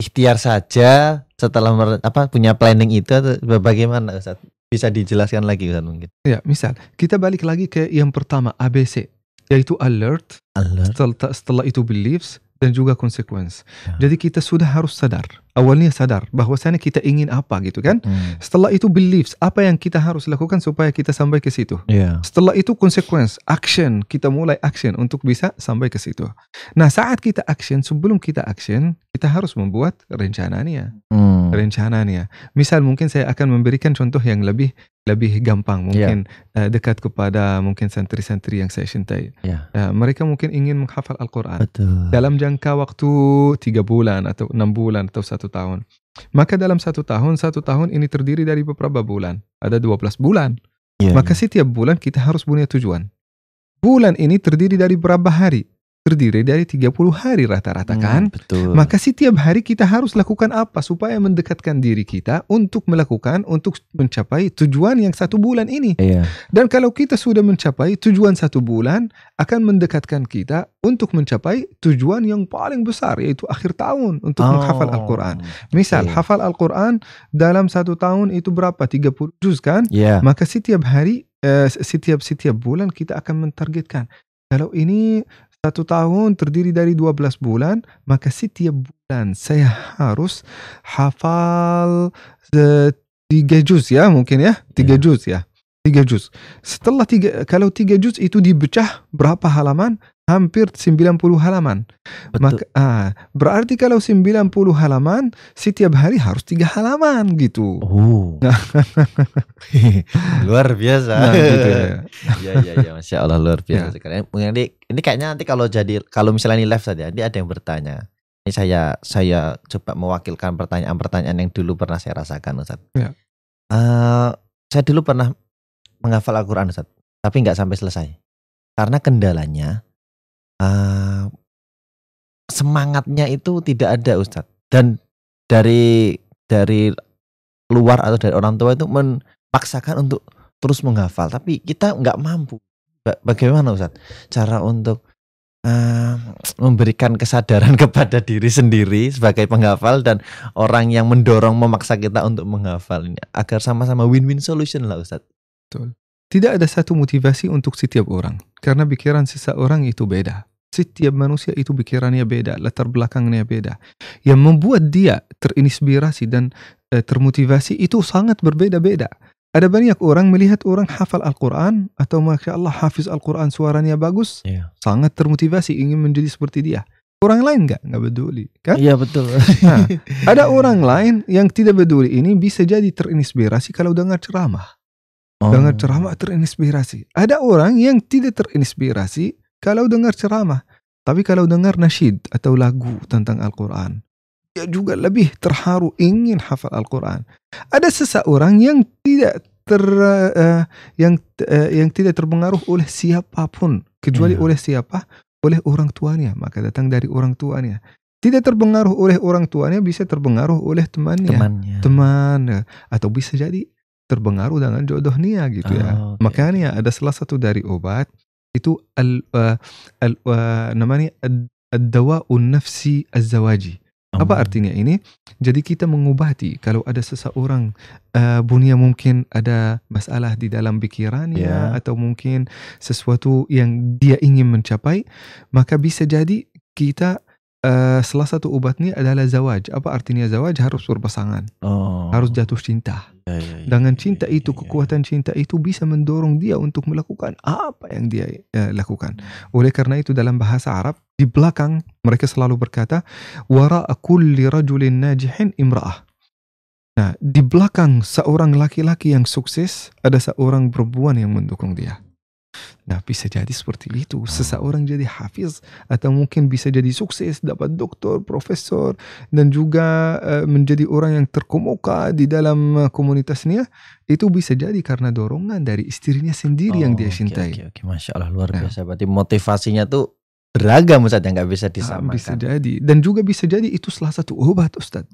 ikhtiar saja setelah apa punya planning itu atau bagaimana Ustaz? Bisa dijelaskan lagi Ustaz mungkin? Ya, misal kita balik lagi ke yang pertama ABC yaitu alert, alert. Setelah, setelah itu beliefs dan juga consequence. Ya. Jadi kita sudah harus sadar awalnya sadar bahwasanya kita ingin apa gitu kan. Hmm. Setelah itu beliefs, apa yang kita harus lakukan supaya kita sampai ke situ. Yeah. Setelah itu consequence, action, kita mulai action untuk bisa sampai ke situ. Nah, saat kita action, sebelum kita action, kita harus membuat rencananya. Hmm. Rencananya. Misal mungkin saya akan memberikan contoh yang lebih lebih gampang iya. mungkin yeah. dekat kepada mungkin santri-santri yang saya cintai. Yeah. Iya. Uh, mereka mungkin ingin menghafal Al-Qur'an dalam jangka waktu tiga bulan atau enam bulan atau satu satu tahun. Maka dalam satu tahun, satu tahun ini terdiri dari beberapa bulan. Ada 12 bulan. Yeah. Maka iya. setiap bulan kita harus punya tujuan. Bulan ini terdiri dari berapa hari? terdiri dari 30 hari rata-rata hmm, kan? Betul. Maka setiap hari kita harus lakukan apa supaya mendekatkan diri kita untuk melakukan untuk mencapai tujuan yang satu bulan ini. Iya. Dan kalau kita sudah mencapai tujuan satu bulan akan mendekatkan kita untuk mencapai tujuan yang paling besar yaitu akhir tahun untuk oh, menghafal Al-Qur'an. Misal okay. hafal Al-Qur'an dalam satu tahun itu berapa? 30 juz kan? Yeah. Maka setiap hari eh, setiap setiap bulan kita akan mentargetkan kalau ini satu tahun terdiri dari 12 bulan, maka setiap bulan saya harus hafal tiga juz ya mungkin ya, tiga yeah. juz ya. Tiga juz. Setelah tiga, kalau tiga juz itu dipecah berapa halaman? hampir 90 halaman. Betul. Maka ah, berarti kalau 90 halaman setiap hari harus tiga halaman gitu. Oh. luar biasa. Nah, gitu ya. ya ya ya masya Allah luar biasa ya. Mungkin ini, ini kayaknya nanti kalau jadi kalau misalnya ini live saja nanti ada yang bertanya. Ini saya saya coba mewakilkan pertanyaan-pertanyaan yang dulu pernah saya rasakan Ustaz. Ya. Uh, saya dulu pernah menghafal Al-Qur'an Ustaz, tapi nggak sampai selesai. Karena kendalanya Eh, semangatnya itu tidak ada Ustadz dan dari dari luar atau dari orang tua itu memaksakan untuk terus menghafal tapi kita nggak mampu bagaimana Ustadz cara untuk uh, memberikan kesadaran kepada diri sendiri sebagai penghafal dan orang yang mendorong memaksa kita untuk menghafal ini agar sama-sama win-win solution lah Ustadz. Tidak ada satu motivasi untuk setiap orang karena pikiran sisa orang itu beda. Setiap manusia itu pikirannya beda, latar belakangnya beda. Yang membuat dia terinspirasi dan e, termotivasi itu sangat berbeda-beda. Ada banyak orang melihat orang hafal Al-Quran atau Masya Allah hafiz Al-Quran suaranya bagus, yeah. sangat termotivasi ingin menjadi seperti dia. Orang lain nggak nggak peduli kan? Iya betul. Nah, ada orang lain yang tidak peduli ini bisa jadi terinspirasi kalau dengar ceramah. Oh. Dengar ceramah terinspirasi. Ada orang yang tidak terinspirasi kalau dengar ceramah, tapi kalau dengar nasyid atau lagu tentang Al-Quran, dia juga lebih terharu ingin hafal Al-Quran. Ada seseorang yang tidak ter uh, yang uh, yang tidak terpengaruh oleh siapapun kecuali hmm. oleh siapa? Oleh orang tuanya. Maka datang dari orang tuanya. Tidak terpengaruh oleh orang tuanya bisa terpengaruh oleh temannya, temannya. teman eh, atau bisa jadi terpengaruh dengan jodohnya gitu oh, ya. Ah, okay. Makanya ada salah satu dari obat itu al uh, al uh, namanya ad dawa nafsi al zawaji apa oh. artinya ini? Jadi kita mengubati kalau ada seseorang uh, bunia mungkin ada masalah di dalam pikirannya yeah. atau mungkin sesuatu yang dia ingin mencapai, maka bisa jadi kita uh, salah satu obatnya adalah zawaj. Apa artinya zawaj? Harus berpasangan. Oh. Harus jatuh cinta. Ya, ya, ya, Dengan ya, cinta ya, itu, ya, ya. kekuatan cinta itu bisa mendorong dia untuk melakukan apa yang dia ya, lakukan. Oleh karena itu dalam bahasa Arab di belakang mereka selalu berkata wara kulli rajulin najihin imra'ah. Nah, di belakang seorang laki-laki yang sukses ada seorang perempuan yang mendukung dia. Nah bisa jadi seperti itu hmm. seseorang jadi hafiz atau mungkin bisa jadi sukses dapat doktor, profesor dan juga eh, menjadi orang yang terkemuka di dalam eh, komunitasnya itu bisa jadi karena dorongan dari istrinya sendiri oh, yang dia cintai. Oke, okay, okay. masya Allah luar nah. biasa. Berarti motivasinya tuh beragam Ustaz yang nggak bisa ah, disamakan. Bisa jadi dan juga bisa jadi itu salah satu obat Ustaz.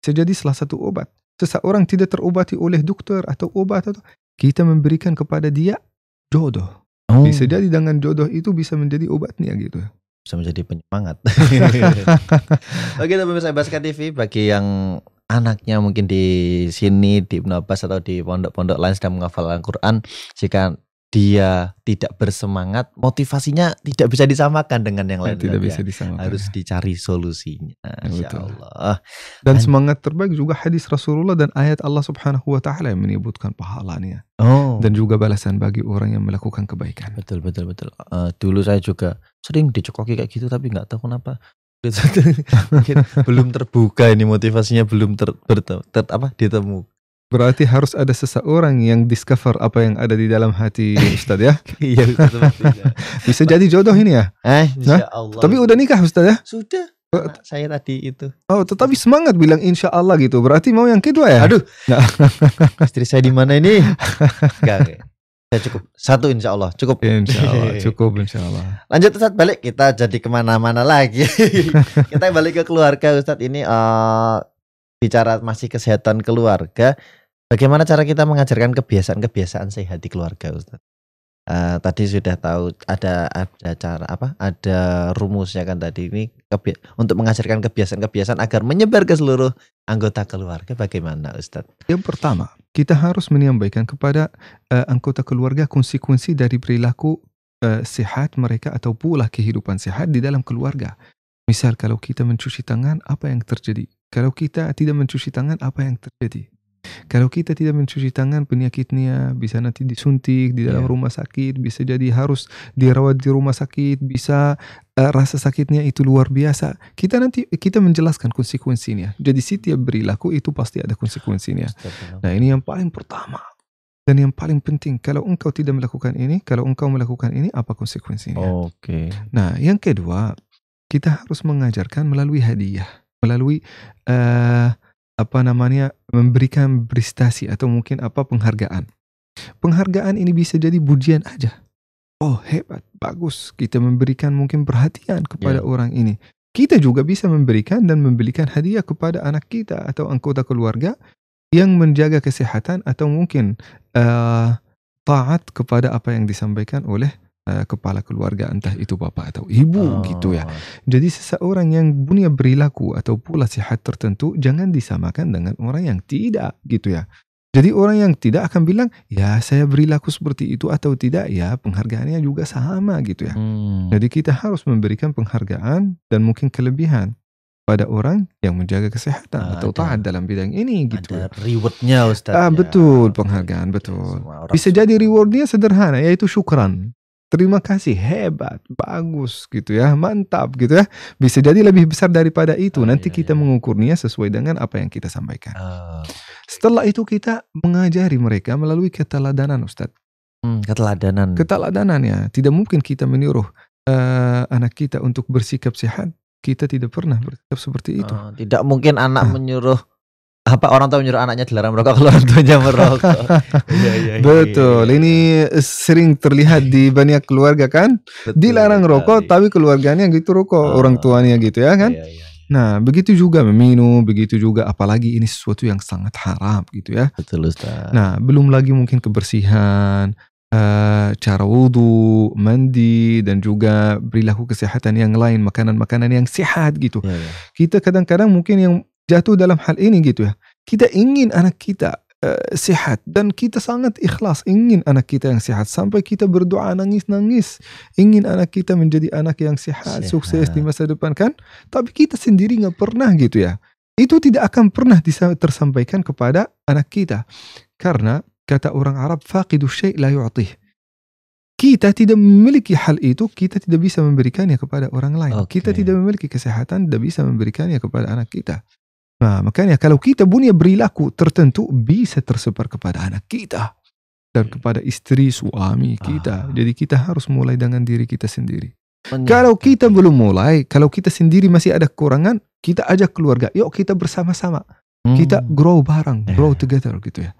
Bisa jadi salah satu obat. Seseorang tidak terobati oleh dokter atau obat atau kita memberikan kepada dia jodoh. Oh. Bisa jadi dengan jodoh itu bisa menjadi obatnya gitu. Bisa menjadi penyemangat. Oke, teman pemirsa Basket TV bagi yang anaknya mungkin di sini di Ibnu Abbas atau di pondok-pondok lain sedang menghafal Al-Qur'an, jika dia tidak bersemangat, motivasinya tidak bisa disamakan dengan yang eh, lain. Tidak ya. bisa disamakan. Harus dicari solusinya. Insya ya, Allah. Dan semangat terbaik juga hadis Rasulullah dan ayat Allah Subhanahu wa taala yang menyebutkan pahalanya. Oh. Dan juga balasan bagi orang yang melakukan kebaikan. Betul betul betul. Uh, dulu saya juga sering dicukoki kayak gitu tapi nggak tahu kenapa gitu. belum terbuka ini motivasinya belum ter, ter, ter apa ditemukan Berarti harus ada seseorang yang discover apa yang ada di dalam hati Ustaz ya. iya Bisa jadi jodoh ini ya. Eh, insya Allah. tapi udah nikah Ustaz ya? Sudah. Oh, Anak saya tadi itu. Oh, tetapi semangat bilang insya Allah gitu. Berarti mau yang kedua ya? Aduh. Nah. Istri saya di mana ini? Enggak. saya cukup. Satu insya Allah cukup. Insya Allah cukup insya Allah. Lanjut Ustadz balik kita jadi kemana-mana lagi. kita balik ke keluarga Ustadz ini. Uh, bicara masih kesehatan keluarga, bagaimana cara kita mengajarkan kebiasaan-kebiasaan sehat di keluarga, Ustaz? Uh, tadi sudah tahu ada ada cara apa ada rumusnya kan tadi ini untuk mengajarkan kebiasaan-kebiasaan agar menyebar ke seluruh anggota keluarga bagaimana Ustadz? Yang pertama kita harus menyampaikan kepada uh, anggota keluarga konsekuensi dari perilaku eh, sehat mereka atau pula kehidupan sehat di dalam keluarga. Misal kalau kita mencuci tangan apa yang terjadi? Kalau kita tidak mencuci tangan, apa yang terjadi? Kalau kita tidak mencuci tangan, penyakitnya bisa nanti disuntik di dalam yeah. rumah sakit, bisa jadi harus dirawat di rumah sakit, bisa uh, rasa sakitnya itu luar biasa. Kita nanti kita menjelaskan konsekuensinya. Jadi setiap berlaku itu pasti ada konsekuensinya. Nah, ini yang paling pertama. Dan yang paling penting, kalau engkau tidak melakukan ini, kalau engkau melakukan ini, apa konsekuensinya? Oke. Okay. Nah, yang kedua, kita harus mengajarkan melalui hadiah melalui uh, apa namanya memberikan prestasi atau mungkin apa penghargaan. Penghargaan ini bisa jadi pujian aja. Oh hebat, bagus. Kita memberikan mungkin perhatian kepada yeah. orang ini. Kita juga bisa memberikan dan memberikan hadiah kepada anak kita atau anggota keluarga yang menjaga kesehatan atau mungkin uh, taat kepada apa yang disampaikan oleh Eh, kepala keluarga entah itu bapak atau ibu oh. gitu ya. Jadi seseorang yang punya perilaku atau pula sihat tertentu jangan disamakan dengan orang yang tidak gitu ya. Jadi orang yang tidak akan bilang ya saya berilaku seperti itu atau tidak ya penghargaannya juga sama gitu ya. Hmm. Jadi kita harus memberikan penghargaan dan mungkin kelebihan pada orang yang menjaga kesehatan ah, atau taat dalam bidang ini gitu. Ada ya. rewardnya Ustaz. Ah ya. betul penghargaan betul. Bisa jadi rewardnya sederhana yaitu syukran. Terima kasih, hebat, bagus gitu ya, mantap gitu ya. Bisa jadi lebih besar daripada itu. Oh, Nanti iya, kita iya. mengukurnya sesuai dengan apa yang kita sampaikan. Oh, okay. Setelah itu kita mengajari mereka melalui keteladanan, Ustadz. Hmm, keteladanan. Keteladanan ya. Tidak mungkin kita menyuruh uh, anak kita untuk bersikap sehat. Kita tidak pernah bersikap seperti itu. Oh, tidak mungkin anak nah. menyuruh apa orang tua menyuruh anaknya dilarang merokok kalau orang tuanya merokok. ya, ya, Betul. Ya. Ini sering terlihat di banyak keluarga kan, Betul, dilarang rokok tapi keluarganya gitu rokok, oh, orang tuanya gitu ya kan. Ya, ya. Nah, begitu juga meminum begitu juga apalagi ini sesuatu yang sangat haram gitu ya. Betul Ustaz. Nah, belum lagi mungkin kebersihan, eh, cara wudhu, mandi dan juga perilaku kesehatan yang lain, makanan-makanan yang sehat gitu. Ya, ya. Kita kadang-kadang mungkin yang jatuh dalam hal ini gitu ya. Kita ingin anak kita uh, eh, sehat dan kita sangat ikhlas ingin anak kita yang sehat sampai kita berdoa nangis-nangis ingin anak kita menjadi anak yang sehat, sehat. sukses di masa depan kan tapi kita sendiri nggak pernah gitu ya itu tidak akan pernah tersampaikan kepada anak kita karena kata orang Arab faqidu syai' la yu'tih kita tidak memiliki hal itu, kita tidak bisa memberikannya kepada orang lain. Okay. Kita tidak memiliki kesehatan, tidak bisa memberikannya kepada anak kita. Nah, makanya kalau kita punya perilaku tertentu bisa tersebar kepada anak kita dan hmm. kepada istri suami kita. Ah. Jadi kita harus mulai dengan diri kita sendiri. Kalau kita belum mulai, kalau kita sendiri masih ada kekurangan, kita ajak keluarga. Yuk kita bersama-sama. Hmm. Kita grow bareng, grow eh. together gitu ya.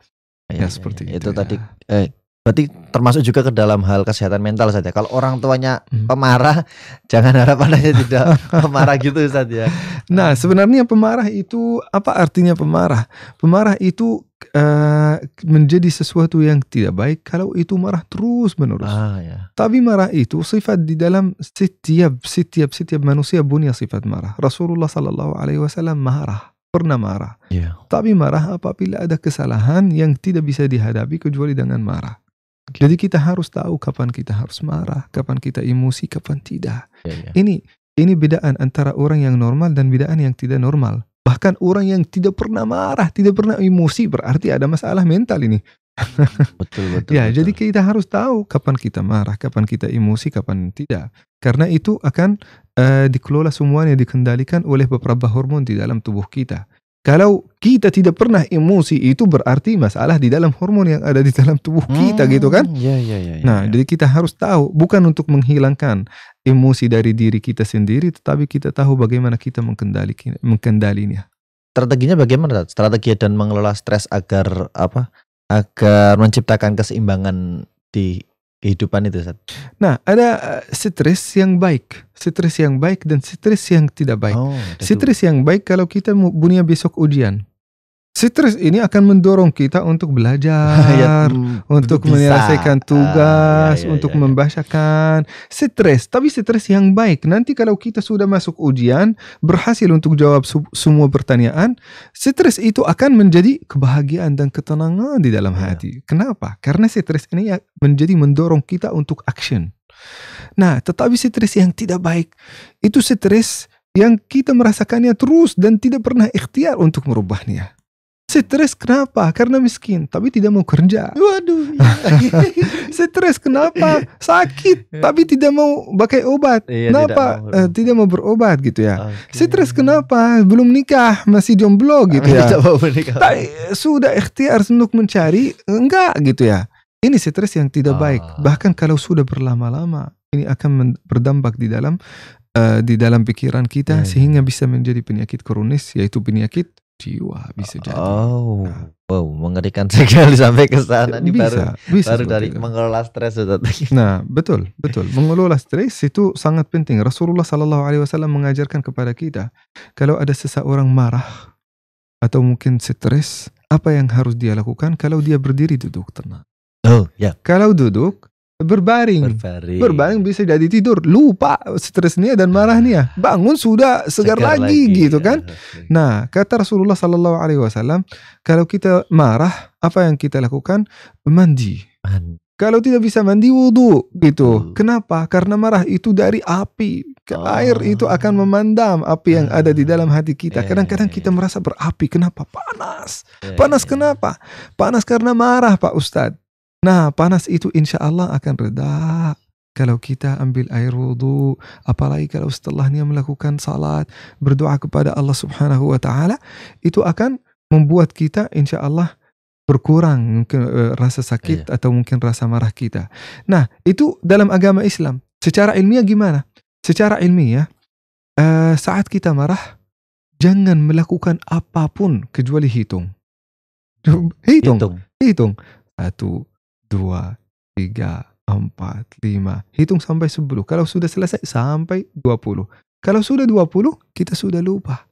Eh, ya, ya, ya seperti ya, itu. Itu ya. tadi eh, Berarti termasuk juga ke dalam hal kesehatan mental saja. Ya? Kalau orang tuanya hmm. pemarah, hmm. jangan harapannya tidak pemarah gitu Ustaz ya. Nah, sebenarnya pemarah itu apa artinya pemarah? Pemarah itu uh, menjadi sesuatu yang tidak baik kalau itu marah terus menerus. Ah, ya. Tapi marah itu sifat di dalam setiap setiap setiap manusia punya sifat marah. Rasulullah Shallallahu Alaihi Wasallam marah pernah marah. Yeah. Tapi marah apabila ada kesalahan yang tidak bisa dihadapi kecuali dengan marah. Jadi kita harus tahu kapan kita harus marah, kapan kita emosi, kapan tidak. Ya, ya. Ini ini bedaan antara orang yang normal dan bedaan yang tidak normal. Bahkan orang yang tidak pernah marah, tidak pernah emosi berarti ada masalah mental ini. Hmm, betul betul. ya, betul. jadi kita harus tahu kapan kita marah, kapan kita emosi, kapan tidak. Karena itu akan uh, dikelola semuanya dikendalikan oleh beberapa hormon di dalam tubuh kita. Kalau kita tidak pernah emosi itu berarti masalah di dalam hormon yang ada di dalam tubuh kita hmm, gitu kan? Iya iya Ya, nah, ya. jadi kita harus tahu bukan untuk menghilangkan emosi dari diri kita sendiri, tetapi kita tahu bagaimana kita mengkendali mengkendalinya. Strateginya bagaimana? Strategi dan mengelola stres agar apa? Agar menciptakan keseimbangan di kehidupan itu. Nah, ada eh, stres yang baik Stres yang baik dan stres yang tidak baik. Oh, stres yang baik kalau kita punya besok ujian. Stres ini akan mendorong kita untuk belajar, ya, hmm, untuk bisa. menyelesaikan ah, tugas, uh, ya, ya, untuk ya, ya. membahasakan stres. Tapi stres yang baik. Nanti kalau kita sudah masuk ujian, berhasil untuk jawab semua pertanyaan, stres itu akan menjadi kebahagiaan dan ketenangan di dalam ya. hati. Kenapa? Karena stres ini menjadi mendorong kita untuk action. Nah, tetapi stres yang tidak baik itu stres yang kita merasakannya terus dan tidak pernah ikhtiar untuk merubahnya. Stres kenapa? Karena miskin, tapi tidak mau kerja. Waduh. Iya. Stres kenapa? Iya. Sakit, iya. tapi tidak mau pakai obat. Iya, kenapa? Tidak mau, eh, tidak mau berobat gitu ya. Okay. Stres kenapa? Belum nikah, masih jomblo gitu ya. Tidak sudah ikhtiar untuk mencari, enggak gitu ya. Ini stres yang tidak baik. Ah. Bahkan kalau sudah berlama-lama, ini akan berdampak di dalam uh, di dalam pikiran kita yeah. Iya. sehingga bisa menjadi penyakit kronis yaitu penyakit jiwa bisa jadi. Oh, nah. wow, mengerikan sekali sampai ke sana. Ini baru, bisa baru dari itu. mengelola stres. Nah, betul, betul. Mengelola stres itu sangat penting. Rasulullah Sallallahu Alaihi Wasallam mengajarkan kepada kita, kalau ada seseorang marah atau mungkin stres, apa yang harus dia lakukan? Kalau dia berdiri duduk tenang. Oh, ya. Yeah. Kalau duduk, berbaring. Berbaring. Berbaring bisa jadi tidur, lupa stresnya dan marahnya. Ah. Bangun sudah segar, lagi, lagi gitu kan. Ya. Nah, kata Rasulullah sallallahu alaihi wasallam, kalau kita marah, apa yang kita lakukan? Mandi. Man. Kalau tidak bisa mandi wudhu gitu. Uh. Kenapa? Karena marah itu dari api ke oh. air ah. itu akan memandam api yang ada di dalam hati kita. Eh. Kadang-kadang kita merasa berapi. Kenapa? Panas. Eh. Panas kenapa? Panas karena marah, Pak Ustadz. Nah, panas itu insya Allah akan reda kalau kita ambil air wudhu, apalagi kalau setelahnya melakukan salat, berdoa kepada Allah Subhanahu wa Ta'ala, itu akan membuat kita insya Allah berkurang mungkin, e, rasa sakit iya. atau mungkin rasa marah kita. Nah, itu dalam agama Islam. Secara ilmiah gimana? Secara ilmiah, e, saat kita marah, jangan melakukan apapun kecuali hitung. hitung. Hitung. Hitung. Satu, 2, 3, 4, 5. Hitung sampai 10. Kalau sudah selesai sampai 20. Kalau sudah 20, kita sudah lupa.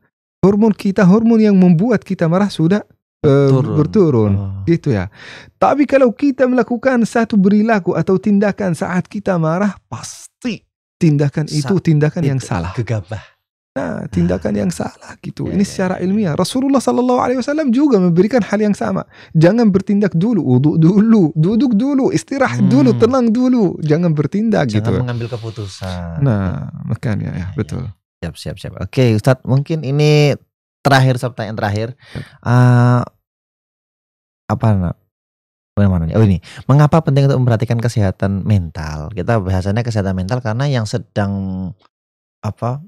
Hormon kita, hormon yang membuat kita marah sudah uh, eh, turun. berturun. Oh. Gitu ya. Tapi kalau kita melakukan satu perilaku atau tindakan saat kita marah, pasti tindakan Sa itu tindakan yang salah. Gegabah. Nah, tindakan yang salah gitu. Ya, ini ya, ya, secara ilmiah. Rasulullah Sallallahu Alaihi Wasallam juga memberikan hal yang sama. Jangan bertindak dulu, wudhu dulu, duduk dulu, istirahat hmm. dulu, tenang dulu. Jangan bertindak Jangan gitu. Jangan mengambil keputusan. Nah, makanya nah, ya, betul. Siap, siap, siap. Oke, Ustadz, mungkin ini terakhir yang terakhir. Uh, apa nak? Mana Oh ini, mengapa penting untuk memperhatikan kesehatan mental? Kita bahasannya kesehatan mental karena yang sedang apa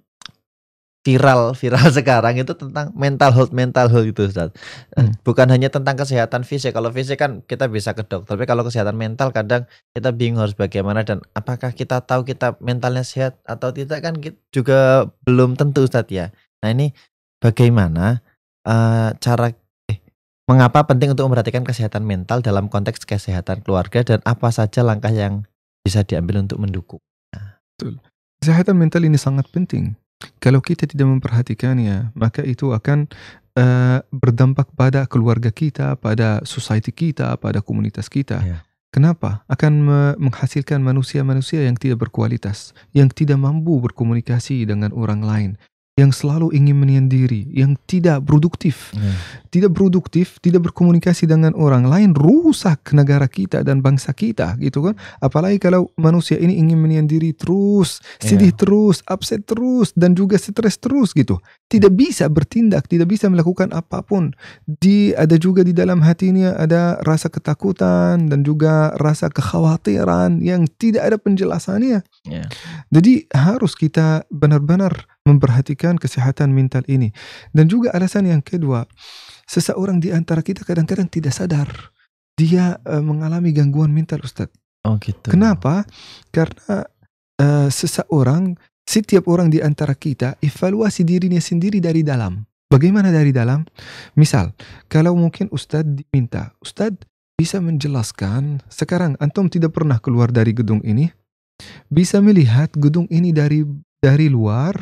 viral viral sekarang itu tentang mental health mental health itu Ustaz. Eh, hmm. Bukan hanya tentang kesehatan fisik. Kalau fisik kan kita bisa ke dokter, tapi kalau kesehatan mental kadang kita bingung harus bagaimana dan apakah kita tahu kita mentalnya sehat atau tidak kan kita juga belum tentu Ustaz ya. Nah, ini bagaimana uh, cara eh, mengapa penting untuk memperhatikan kesehatan mental dalam konteks kesehatan keluarga dan apa saja langkah yang bisa diambil untuk mendukung. Nah. Betul. Kesehatan mental ini sangat penting kalau kita tidak memperhatikannya, maka itu akan uh, berdampak pada keluarga kita, pada society kita, pada komunitas kita. Yeah. Kenapa? Akan menghasilkan manusia-manusia yang tidak berkualitas, yang tidak mampu berkomunikasi dengan orang lain, yang selalu ingin menyendiri, yang tidak produktif, hmm. tidak produktif, tidak berkomunikasi dengan orang lain, rusak negara kita dan bangsa kita, gitu kan? Apalagi kalau manusia ini ingin menyendiri terus, ya. sedih yeah. terus, upset terus, dan juga stres terus, gitu. Tidak bisa bertindak, tidak bisa melakukan apapun. Di ada juga di dalam hatinya ada rasa ketakutan dan juga rasa kekhawatiran yang tidak ada penjelasannya. Yeah. Jadi harus kita benar-benar memperhatikan kesehatan mental ini. Dan juga alasan yang kedua, seseorang di antara kita kadang-kadang tidak sadar dia uh, mengalami gangguan mental, Ustaz. Oh gitu. Kenapa? Karena uh, seseorang, setiap orang di antara kita evaluasi dirinya sendiri dari dalam. Bagaimana dari dalam? Misal, kalau mungkin Ustadz diminta, Ustadz bisa menjelaskan sekarang antum tidak pernah keluar dari gedung ini, bisa melihat gedung ini dari dari luar,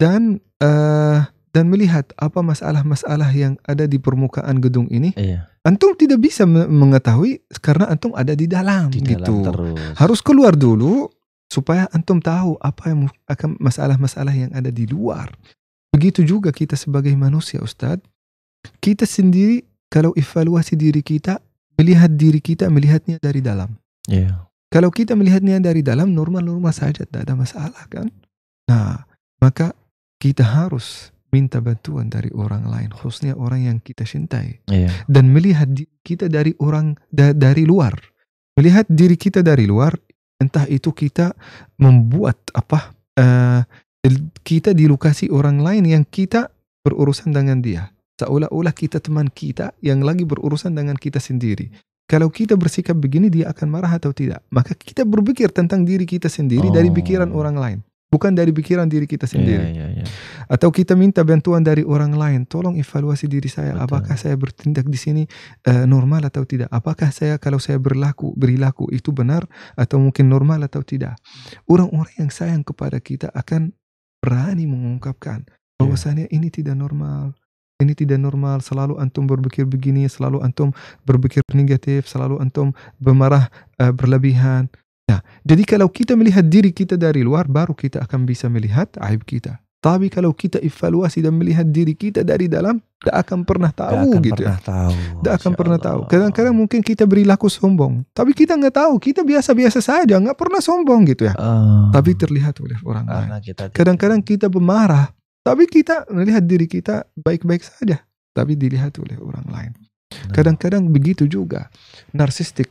dan uh, dan melihat apa masalah-masalah yang ada di permukaan gedung ini. Iya. Antum tidak bisa mengetahui karena antum ada di dalam di gitu. terus. Harus keluar dulu supaya antum tahu apa yang akan masalah-masalah yang ada di luar. Begitu juga kita sebagai manusia, Ustadz. Kita sendiri kalau evaluasi diri kita, melihat diri kita melihatnya dari dalam. Yeah. Kalau kita melihatnya dari dalam normal-normal saja, tidak ada masalah kan? Nah, maka kita harus minta bantuan dari orang lain, khususnya orang yang kita cintai, yeah. dan melihat kita dari orang da, dari luar, melihat diri kita dari luar, entah itu kita membuat apa uh, kita di lokasi orang lain yang kita berurusan dengan dia, seolah-olah kita teman kita yang lagi berurusan dengan kita sendiri. Kalau kita bersikap begini, dia akan marah atau tidak? Maka kita berpikir tentang diri kita sendiri oh. dari pikiran oh. orang lain bukan dari pikiran diri kita iya, sendiri. Yeah, yeah, yeah. Atau kita minta bantuan dari orang lain, tolong evaluasi diri saya, Betul. apakah saya bertindak di sini uh, normal atau tidak? Apakah saya kalau saya berlaku berilaku itu benar atau mungkin normal atau tidak? Orang-orang yang sayang kepada kita akan berani mengungkapkan bahwasanya yeah. ini tidak normal. Ini tidak normal, selalu antum berpikir begini, selalu antum berpikir negatif, selalu antum bermarah uh, berlebihan. Nah, jadi kalau kita melihat diri kita dari luar, baru kita akan bisa melihat aib kita. Tapi kalau kita evaluasi dan melihat diri kita dari dalam, tak akan pernah tahu akan gitu ya. pernah Tahu. akan pernah tahu. Kadang-kadang mungkin kita laku sombong, tapi kita nggak tahu. Kita biasa-biasa saja, nggak pernah sombong gitu ya. Um, tapi terlihat oleh orang lain. Kadang-kadang kita pemarah, tapi kita melihat diri kita baik-baik saja, tapi dilihat oleh orang lain. Kadang-kadang begitu juga narsistik.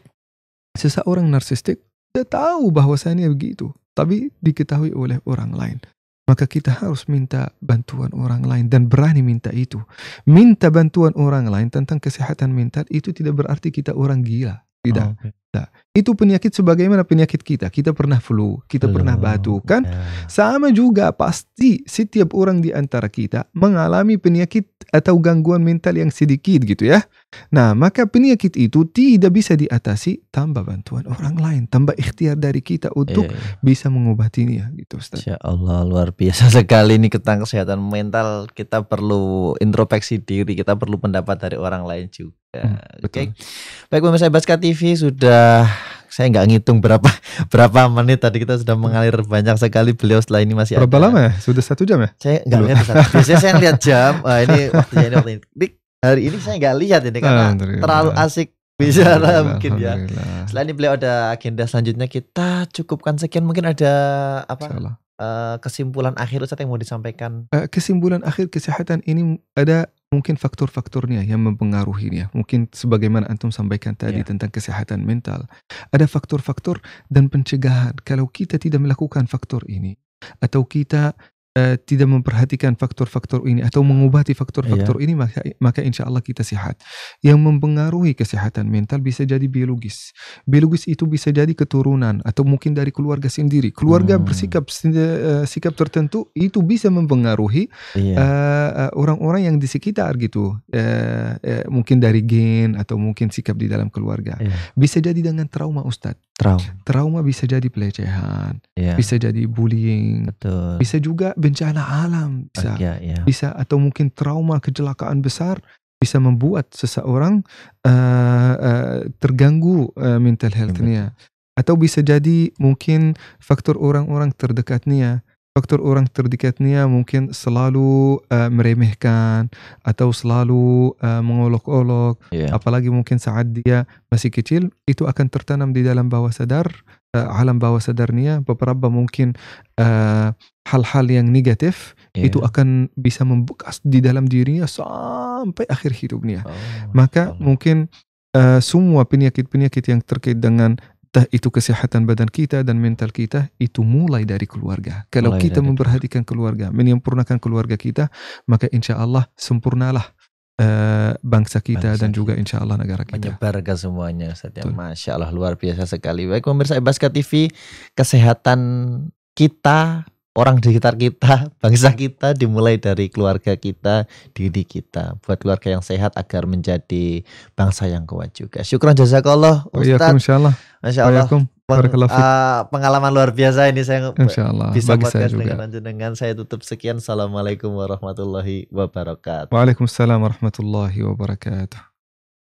Seseorang narsistik kita tahu bahwasanya begitu, tapi diketahui oleh orang lain. Maka kita harus minta bantuan orang lain dan berani minta itu. Minta bantuan orang lain tentang kesehatan mental itu tidak berarti kita orang gila. Tidak. Oh, okay kita. Itu penyakit sebagaimana penyakit kita. Kita pernah flu, kita flu. pernah batuk kan? Yeah. Sama juga pasti setiap orang di antara kita mengalami penyakit atau gangguan mental yang sedikit gitu ya. Nah, maka penyakit itu tidak bisa diatasi tanpa bantuan orang lain, tanpa ikhtiar dari kita untuk iya, iya. bisa mengobatinya gitu Ustaz. Insya Allah luar biasa sekali ini tentang kesehatan mental. Kita perlu introspeksi diri, kita perlu pendapat dari orang lain juga. Hmm, Oke. Okay. Baik pemirsa Baska TV sudah sudah saya nggak ngitung berapa berapa menit tadi kita sudah mengalir banyak sekali beliau setelah ini masih berapa ada. lama ya sudah satu jam ya saya nggak lihat biasanya saya lihat jam wah ini waktunya ini waktunya ini. hari ini saya nggak lihat ini karena ah, terlalu asik bicara mungkin ya setelah ini beliau ada agenda selanjutnya kita cukupkan sekian mungkin ada apa eh, kesimpulan akhir Ustaz yang mau disampaikan eh, kesimpulan akhir kesehatan ini ada mungkin faktor-faktornya yang mempengaruhi ya. Mungkin sebagaimana antum sampaikan tadi yeah. tentang kesehatan mental, ada faktor-faktor dan pencegahan. Kalau kita tidak melakukan faktor ini atau kita Eh, tidak memperhatikan faktor-faktor ini atau mengobati faktor-faktor yeah. ini maka maka insya Allah kita sehat. Yang mempengaruhi kesehatan mental bisa jadi biologis. Biologis itu bisa jadi keturunan atau mungkin dari keluarga sendiri. Keluarga hmm. bersikap uh, sikap tertentu itu bisa mempengaruhi iya. eh, orang-orang yeah. uh, uh, yang di sekitar gitu. Uh, uh, mungkin dari gen atau mungkin sikap di dalam keluarga. Yeah. Bisa jadi dengan trauma Ustadz. Trauma. Trauma bisa jadi pelecehan. Yeah. Bisa jadi bullying. Betul. Bisa juga bencana alam bisa, okay, iya, iya. yeah. bisa atau mungkin trauma kecelakaan besar bisa membuat seseorang uh, uh, terganggu uh, mental healthnya yeah, atau bisa jadi mungkin faktor orang-orang terdekatnya faktor orang terdekatnya mungkin selalu uh, meremehkan atau selalu uh, mengolok-olok yeah. apalagi mungkin saat dia masih kecil itu akan tertanam di dalam bawah sadar uh, alam bawah sadarnya beberapa mungkin eh, hal-hal uh, yang negatif yeah. itu akan bisa membekas di dalam dirinya sampai akhir hidupnya. Oh, Maka Allah. mungkin uh, semua penyakit-penyakit yang terkait dengan itu kesehatan badan kita dan mental kita itu mulai dari keluarga. Kalau mulai kita memperhatikan keluarga, menyempurnakan keluarga kita, maka insya Allah sempurnalah uh, bangsa kita bangsa dan juga insya Allah negara kita. Menyebar ke semuanya Ustaz. Ya. Masya Allah luar biasa sekali. Baik pemirsa Ebaska TV, kesehatan kita, orang di sekitar kita, bangsa kita dimulai dari keluarga kita, diri kita. Buat keluarga yang sehat agar menjadi bangsa yang kuat juga. Syukur jazakallah Ustaz. Waalaikumsalam. Masya Allah. Waalaikumsalam uh, pengalaman luar biasa ini saya Insya bisa Bagi podcast saya juga. dengan dengan saya tutup sekian assalamualaikum warahmatullahi wabarakatuh waalaikumsalam warahmatullahi wabarakatuh